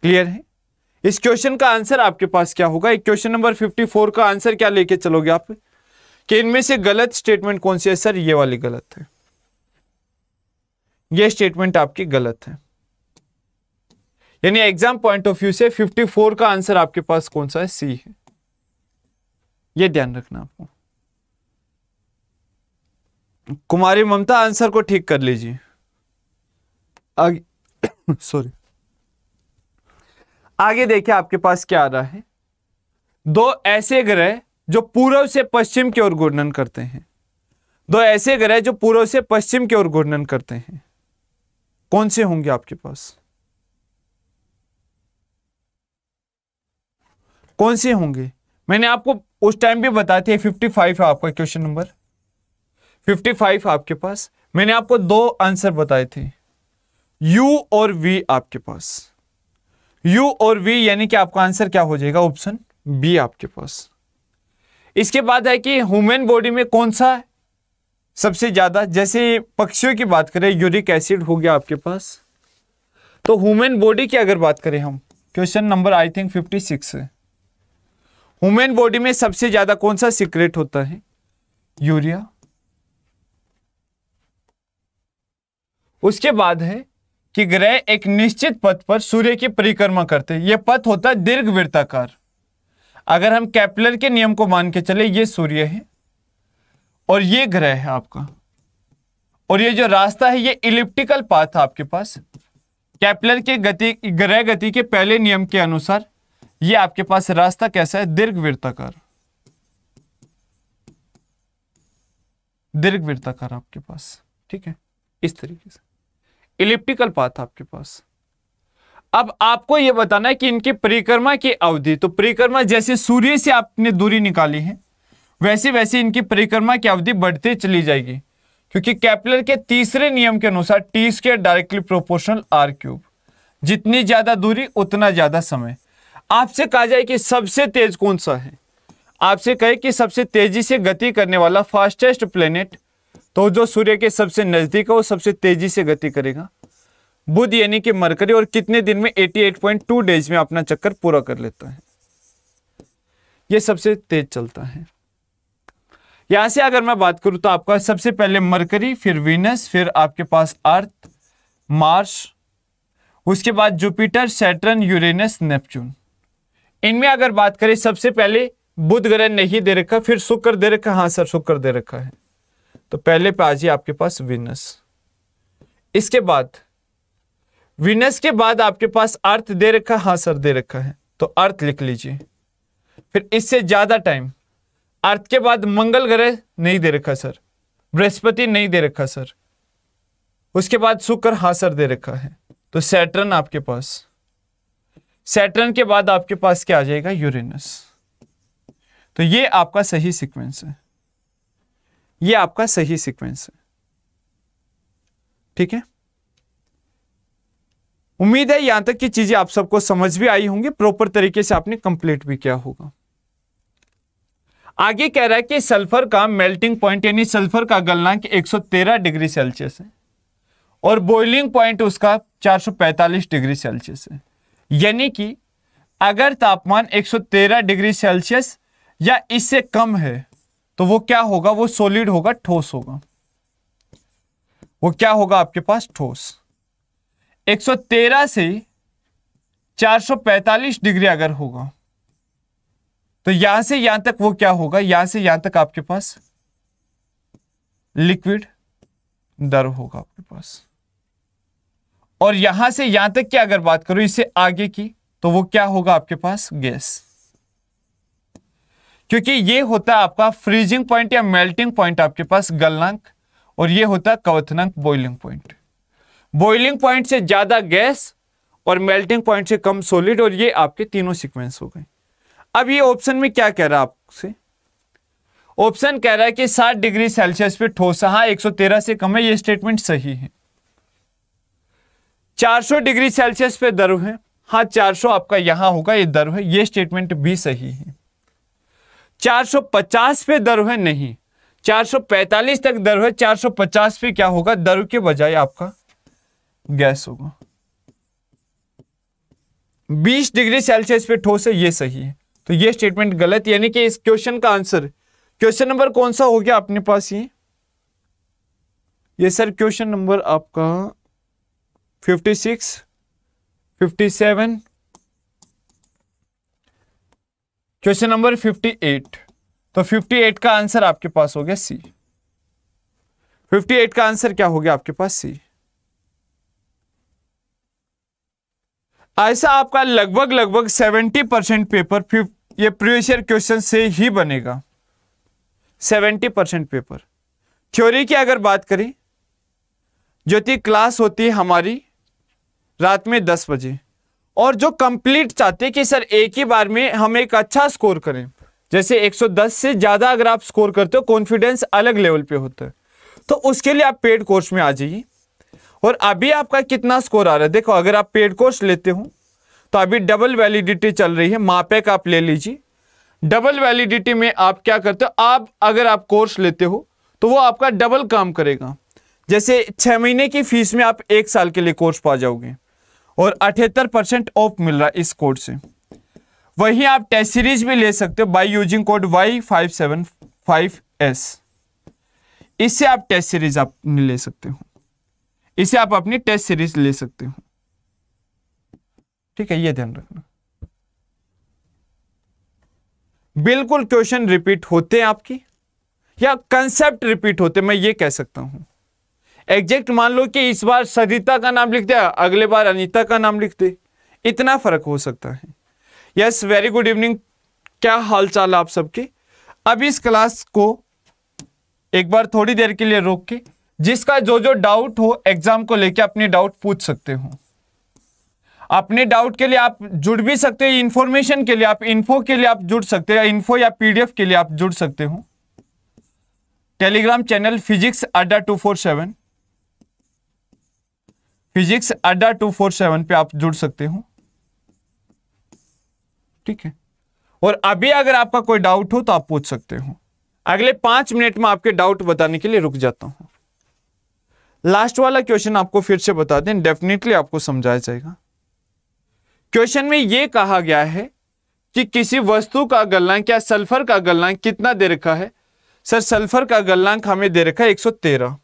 [SPEAKER 1] क्लियर है इस क्वेश्चन का आंसर आपके पास क्या होगा एक क्वेश्चन नंबर 54 का आंसर क्या लेके चलोगे आप कि इनमें से गलत स्टेटमेंट कौन सी है सर ये वाली गलत है ये स्टेटमेंट आपकी गलत है यानी एग्जाम पॉइंट ऑफ व्यू से 54 का आंसर आपके पास कौन सा है सी है ये ध्यान रखना आपको कुमारी ममता आंसर को ठीक कर लीजिए आगे सॉरी [coughs] आगे देखिए आपके पास क्या आ रहा है दो ऐसे ग्रह जो पूर्व से पश्चिम की ओर घूर्णन करते हैं दो ऐसे ग्रह जो पूर्व से पश्चिम की ओर घूर्णन करते हैं कौन से होंगे आपके पास कौन से होंगे मैंने आपको उस टाइम भी बताया फिफ्टी 55 है आपका क्वेश्चन नंबर 55 आपके पास मैंने आपको दो आंसर बताए थे यू और वी आपके पास यू और वी यानी कि आपका आंसर क्या हो जाएगा ऑप्शन बी आपके पास इसके बाद है कि ह्यूमन बॉडी में कौन सा सबसे ज्यादा जैसे पक्षियों की बात करें यूरिक एसिड हो गया आपके पास तो ह्यूमन बॉडी की अगर बात करें हम question number I think fifty six है ह्यूमन बॉडी में सबसे ज्यादा कौन सा सीक्रेट होता है यूरिया उसके बाद है कि ग्रह एक निश्चित पथ पर सूर्य की परिक्रमा करते हैं यह पथ होता है दीर्घ वृत्ताकार अगर हम कैप्लर के नियम को मान के चले ये सूर्य है और ये ग्रह है आपका और ये जो रास्ता है ये इलिप्टिकल पाथ है आपके पास कैप्लर के गति ग्रह गति के पहले नियम के अनुसार ये आपके पास रास्ता कैसा है दीर्घ वृत्ताकार दीर्घ वृत्ताकार आपके पास ठीक है इस तरीके से इलिप्टिकल पाथ आपके पास अब आपको यह बताना है कि इनके परिक्रमा की अवधि तो परिक्रमा जैसे सूर्य से आपने दूरी निकाली है वैसे वैसे इनकी परिक्रमा की अवधि बढ़ती चली जाएगी क्योंकि कैपलर के तीसरे नियम के अनुसार T square directly proportional R cube जितनी ज्यादा दूरी उतना ज्यादा समय आपसे कहा जाए कि सबसे तेज कौन सा है आपसे कहे कि सबसे तेजी से गति करने वाला फास्टेस्ट प्लेनेट तो जो सूर्य के सबसे नजदीक है वो सबसे तेजी से गति करेगा बुध यानी कि मरकरी और कितने दिन में 88.2 डेज में अपना चक्कर पूरा कर लेता है ये सबसे तेज चलता है यहां से अगर मैं बात करूं तो आपका सबसे पहले मरकरी फिर वीनस फिर आपके पास अर्थ मार्स उसके बाद जुपिटर सैटर्न यूरेनस नेपच्यून इनमें अगर बात करें सबसे पहले बुध ग्रह नहीं दे रखा फिर शुक्र दे रखा हाँ सर शुक्र दे रखा है तो पहले पे आ जाइए आपके पास विनस इसके बाद विनस के बाद आपके पास अर्थ दे रखा हाँ सर दे रखा है तो अर्थ लिख लीजिए फिर इससे ज़्यादा टाइम अर्थ के बाद मंगल ग्रह नहीं दे रखा सर बृहस्पति नहीं दे रखा सर उसके बाद शुक्र हाँ सर दे रखा है तो सैटर्न आपके पास सैटर्न के बाद आपके पास क्या आ जाएगा यूरेनस तो ये आपका सही सीक्वेंस है ये आपका सही सीक्वेंस है ठीक है उम्मीद है यहां तक की चीजें आप सबको समझ भी आई होंगी प्रॉपर तरीके से आपने कंप्लीट भी किया होगा आगे कह रहा है कि सल्फर का मेल्टिंग पॉइंट यानी सल्फर का गलनांक 113 डिग्री सेल्सियस है और बॉइलिंग पॉइंट उसका 445 डिग्री सेल्सियस है यानी कि अगर तापमान 113 डिग्री सेल्सियस या इससे कम है तो वो क्या होगा वो सोलिड होगा ठोस होगा वो क्या होगा आपके पास ठोस 113 से 445 डिग्री अगर होगा तो यहां से यहां तक वो क्या होगा यहां से यहां तक आपके पास लिक्विड दर होगा आपके पास और यहां से यहां तक की अगर बात करो इससे आगे की तो वो क्या होगा आपके पास गैस क्योंकि ये होता है आपका फ्रीजिंग पॉइंट या मेल्टिंग पॉइंट आपके पास गलनांक और ये होता है कवथनांक बॉइलिंग पॉइंट बॉइलिंग पॉइंट से ज्यादा गैस और मेल्टिंग पॉइंट से कम सॉलिड और ये आपके तीनों सिक्वेंस हो गए अब ये ऑप्शन में क्या कह रहा है आपसे ऑप्शन कह रहा है कि सात डिग्री सेल्सियस पे ठोस हाँ तेरह से कम है ये स्टेटमेंट सही है 400 डिग्री सेल्सियस पे दर है हाँ 400 आपका यहां होगा ये दर्व है ये स्टेटमेंट भी सही है 450 पे दर है नहीं 445 तक दर है 450 पे क्या होगा दर के बजाय आपका गैस होगा 20 डिग्री सेल्सियस पे ठोस है ये सही है तो ये स्टेटमेंट गलत यानी कि इस क्वेश्चन का आंसर क्वेश्चन नंबर कौन सा हो गया अपने पास ये ये सर क्वेश्चन नंबर आपका 56 57 क्वेश्चन नंबर 58 तो 58 का आंसर आपके पास हो गया सी 58 का आंसर क्या हो गया आपके पास सी ऐसा आपका लगभग लगभग 70 परसेंट पेपर ये प्रीवियर क्वेश्चन से ही बनेगा 70 परसेंट पेपर थ्योरी की अगर बात करें ज्योति क्लास होती है हमारी रात में दस बजे और जो कंप्लीट चाहते हैं कि सर एक ही बार में हम एक अच्छा स्कोर करें जैसे 110 से ज़्यादा अगर आप स्कोर करते हो कॉन्फिडेंस अलग लेवल पे होता है तो उसके लिए आप पेड कोर्स में आ जाइए और अभी आपका कितना स्कोर आ रहा है देखो अगर आप पेड कोर्स लेते हो तो अभी डबल वैलिडिटी चल रही है मापेक आप ले लीजिए डबल वैलिडिटी में आप क्या करते हो आप अगर आप कोर्स लेते हो तो वो आपका डबल काम करेगा जैसे छः महीने की फीस में आप एक साल के लिए कोर्स पा जाओगे और अठहत्तर परसेंट ऑफ मिल रहा है इस कोड से वहीं आप टेस्ट सीरीज भी ले सकते हो by using code Y five seven five S इससे आप टेस्ट सीरीज आप ले सकते हो इसे आप अपनी टेस्ट सीरीज ले सकते हो ठीक है ये ध्यान रखना बिल्कुल क्वेश्चन रिपीट होते हैं आपकी या कंसेप्ट रिपीट होते मैं ये कह सकता हूं एग्जैक्ट मान लो कि इस बार सरिता का नाम लिख दिया अगले बार अनिता का नाम लिख दे इतना फर्क हो सकता है यस वेरी गुड इवनिंग क्या हाल चाल आप सबके अब इस क्लास को एक बार थोड़ी देर के लिए रोक के जिसका जो जो डाउट हो एग्जाम को लेके अपने डाउट पूछ सकते हो अपने डाउट के लिए आप जुड़ भी सकते हो इन्फॉर्मेशन के लिए आप इन्फो के लिए आप जुड़ सकते हो इन्फो या पीडीएफ के लिए आप जुड़ सकते हो टेलीग्राम चैनल फिजिक्स अड्डा टू फोर सेवन फिजिक्स अड्डा टू फोर सेवन पे आप जुड़ सकते हो ठीक है और अभी अगर आपका कोई डाउट हो तो आप पूछ सकते हो अगले पांच मिनट में आपके डाउट बताने के लिए रुक जाता हूं लास्ट वाला क्वेश्चन आपको फिर से बता दें डेफिनेटली आपको समझाया जाएगा क्वेश्चन में यह कहा गया है कि किसी वस्तु का गलनांक क्या सल्फर का गलनांक कितना दे रखा है सर सल्फर का गलनांक हमें दे रखा है 113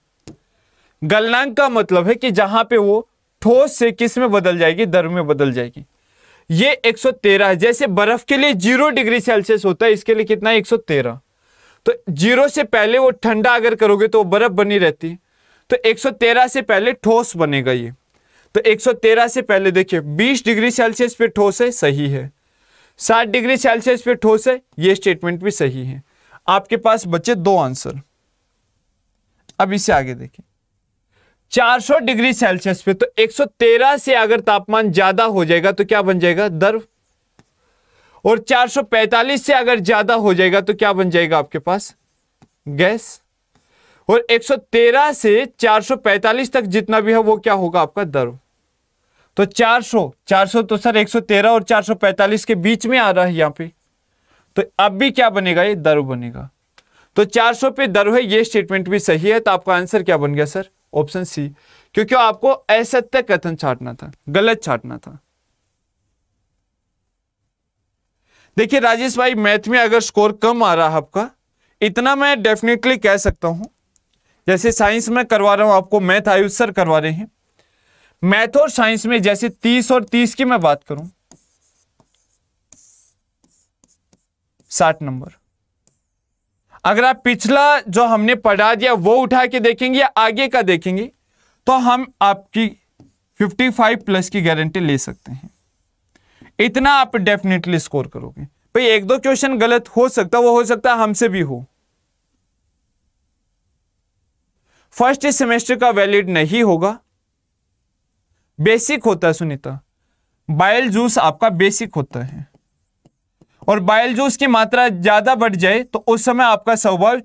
[SPEAKER 1] गलनांक का मतलब है कि जहां पे वो ठोस से किस में बदल जाएगी दर में बदल जाएगी ये 113 है जैसे बर्फ के लिए जीरो डिग्री सेल्सियस होता है इसके लिए कितना है 113 तो जीरो से पहले वो ठंडा अगर करोगे तो बर्फ बनी रहती है तो 113 से पहले ठोस बनेगा ये तो 113 से पहले देखिए 20 डिग्री सेल्सियस पे ठोस है सही है 60 डिग्री सेल्सियस पे ठोस है ये स्टेटमेंट भी सही है आपके पास बचे दो आंसर अब इसे आगे देखिए 400 डिग्री सेल्सियस पे तो 113 से अगर तापमान ज्यादा हो जाएगा तो क्या बन जाएगा दर्व और 445 से अगर ज्यादा हो जाएगा तो क्या बन जाएगा आपके पास गैस और 113 से 445 तक जितना भी है वो क्या होगा आपका दर्व तो 400 400 तो सर 113 और 445 के बीच में आ रहा है यहां पे तो अब भी क्या बनेगा ये दर्व बनेगा तो 400 पे दर्व है ये स्टेटमेंट भी सही है तो आपका आंसर क्या बन गया सर ऑप्शन सी क्योंकि आपको असत्य कथन छाटना था गलत छाटना था देखिए राजेश भाई मैथ में अगर स्कोर कम आ रहा है आपका इतना मैं डेफिनेटली कह सकता हूं जैसे साइंस में करवा रहा हूं आपको मैथ आयुसर सर करवा रहे हैं मैथ और साइंस में जैसे तीस और तीस की मैं बात करूं साठ नंबर अगर आप पिछला जो हमने पढ़ा दिया वो उठा के देखेंगे या आगे का देखेंगे तो हम आपकी 55 प्लस की गारंटी ले सकते हैं इतना आप डेफिनेटली स्कोर करोगे भाई एक दो क्वेश्चन गलत हो सकता वो हो सकता हमसे भी हो फर्स्ट सेमेस्टर का वैलिड नहीं होगा बेसिक होता है सुनीता बायल जूस आपका बेसिक होता है और बाइल जूस की मात्रा ज्यादा बढ़ जाए तो उस समय आपका स्वभाव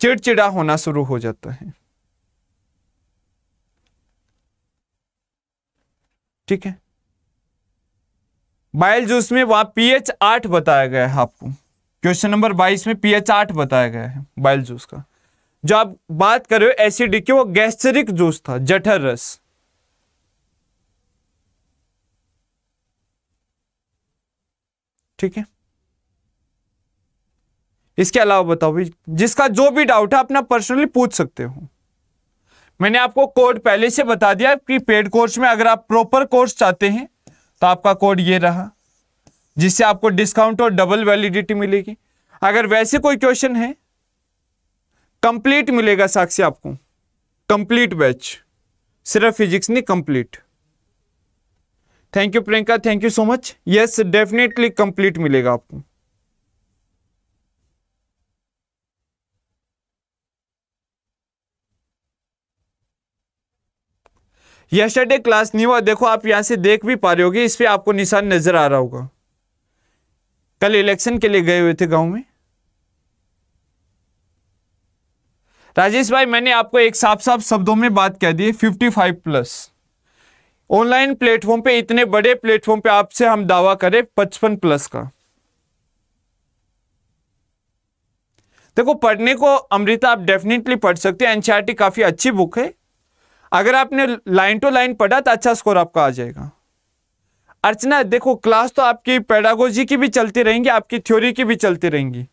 [SPEAKER 1] चिड़चिड़ा होना शुरू हो जाता है ठीक है बाइल जूस में वहां पीएच आठ बताया गया है आपको क्वेश्चन नंबर बाईस में पीएच आठ बताया गया है बाइल जूस का जो आप बात कर रहे हो एसिडिक वो गैस्टरिक जूस था जठर रस ठीक है इसके अलावा बताओ भी जिसका जो भी डाउट है अपना पर्सनली पूछ सकते हो मैंने आपको कोड पहले से बता दिया कि पेड कोर्स में अगर आप प्रॉपर कोर्स चाहते हैं तो आपका कोड ये रहा जिससे आपको डिस्काउंट और डबल वैलिडिटी मिलेगी अगर वैसे कोई क्वेश्चन है कंप्लीट मिलेगा साक्षी आपको कंप्लीट बैच सिर्फ फिजिक्स नहीं complete thank you Priyanka thank you so much yes definitely complete मिलेगा आपको यस्टरडे क्लास नहीं हुआ देखो आप यहां से देख भी पा रहे होगे इस पर आपको निशान नजर आ रहा होगा कल इलेक्शन के लिए गए हुए थे गांव में राजेश भाई मैंने आपको एक साफ साफ शब्दों में बात कह दी 55 fifty five plus online platform पे इतने बड़े प्लेटफॉर्म पे आपसे हम दावा करें पचपन प्लस का देखो पढ़ने को अमृता आप डेफिनेटली पढ़ सकते हैं एनसीईआरटी e काफी अच्छी बुक है अगर आपने लाइन टू लाइन पढ़ा तो अच्छा स्कोर आपका आ जाएगा अर्चना देखो क्लास तो आपकी पेडागोजी की भी चलती रहेंगी आपकी थ्योरी की भी चलती रहेंगी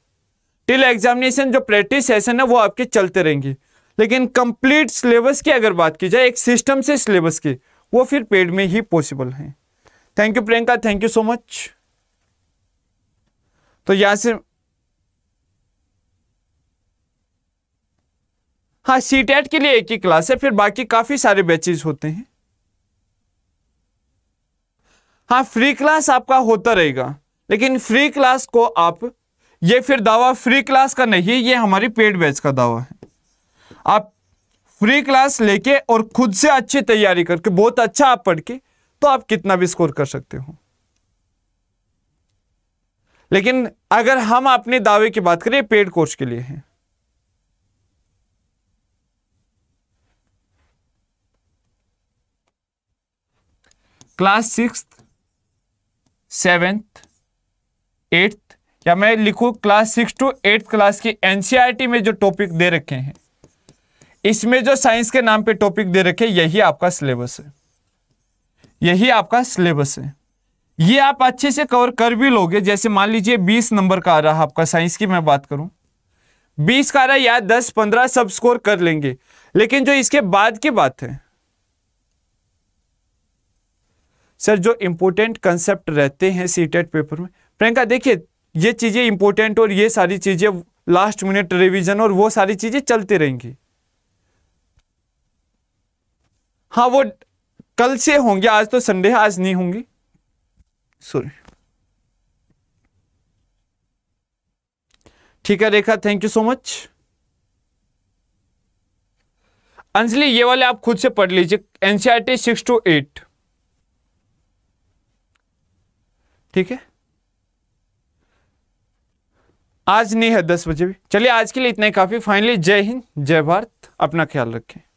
[SPEAKER 1] टिल एग्जामिनेशन जो प्रैक्टिस सेशन है वो आपके चलते रहेंगी लेकिन कंप्लीट सिलेबस की अगर बात की जाए एक सिस्टम से सिलेबस की वो फिर पेड में ही पॉसिबल है thank you Priyanka thank you so much तो यहां से हाँ सी के लिए एक ही क्लास है फिर बाकी काफ़ी सारे बैचेज होते हैं हाँ फ्री क्लास आपका होता रहेगा लेकिन फ्री क्लास को आप ये फिर दावा फ्री क्लास का नहीं ये हमारी पेड बैच का दावा है आप फ्री क्लास लेके और खुद से अच्छी तैयारी करके बहुत अच्छा आप पढ़ के तो आप कितना भी स्कोर कर सकते हो लेकिन अगर हम अपने दावे की बात करें पेड कोर्स के लिए हैं क्लास सिक्स सेवेंथ एट्थ या मैं लिखू class six to eighth class की एनसीईआरटी में जो टॉपिक दे रखे हैं इसमें जो साइंस के नाम पे टॉपिक दे रखे यही आपका सिलेबस है यही आपका सिलेबस है ये आप अच्छे से कवर कर भी लोगे जैसे मान लीजिए बीस नंबर का आ रहा आपका साइंस की मैं बात करूं बीस का आ रहा है या दस पंद्रह सब स्कोर कर लेंगे लेकिन जो इसके बाद की बात है सर जो इंपोर्टेंट कंसेप्ट रहते हैं सीटेट पेपर में प्रियंका देखिए ये चीज़ें इंपोर्टेंट और ये सारी चीज़ें लास्ट मिनट रिवीजन और वो सारी चीज़ें चलती रहेंगी हाँ वो कल से होंगे आज तो संडे है आज नहीं होंगे सॉरी ठीक है Rekha thank you so much Anjali ये वाले आप खुद से पढ़ लीजिए एनसीआरटी सिक्स टू एट ठीक है आज नहीं है दस बजे भी चलिए आज के लिए इतना ही काफी फाइनली जय हिंद जय भारत अपना ख्याल रखें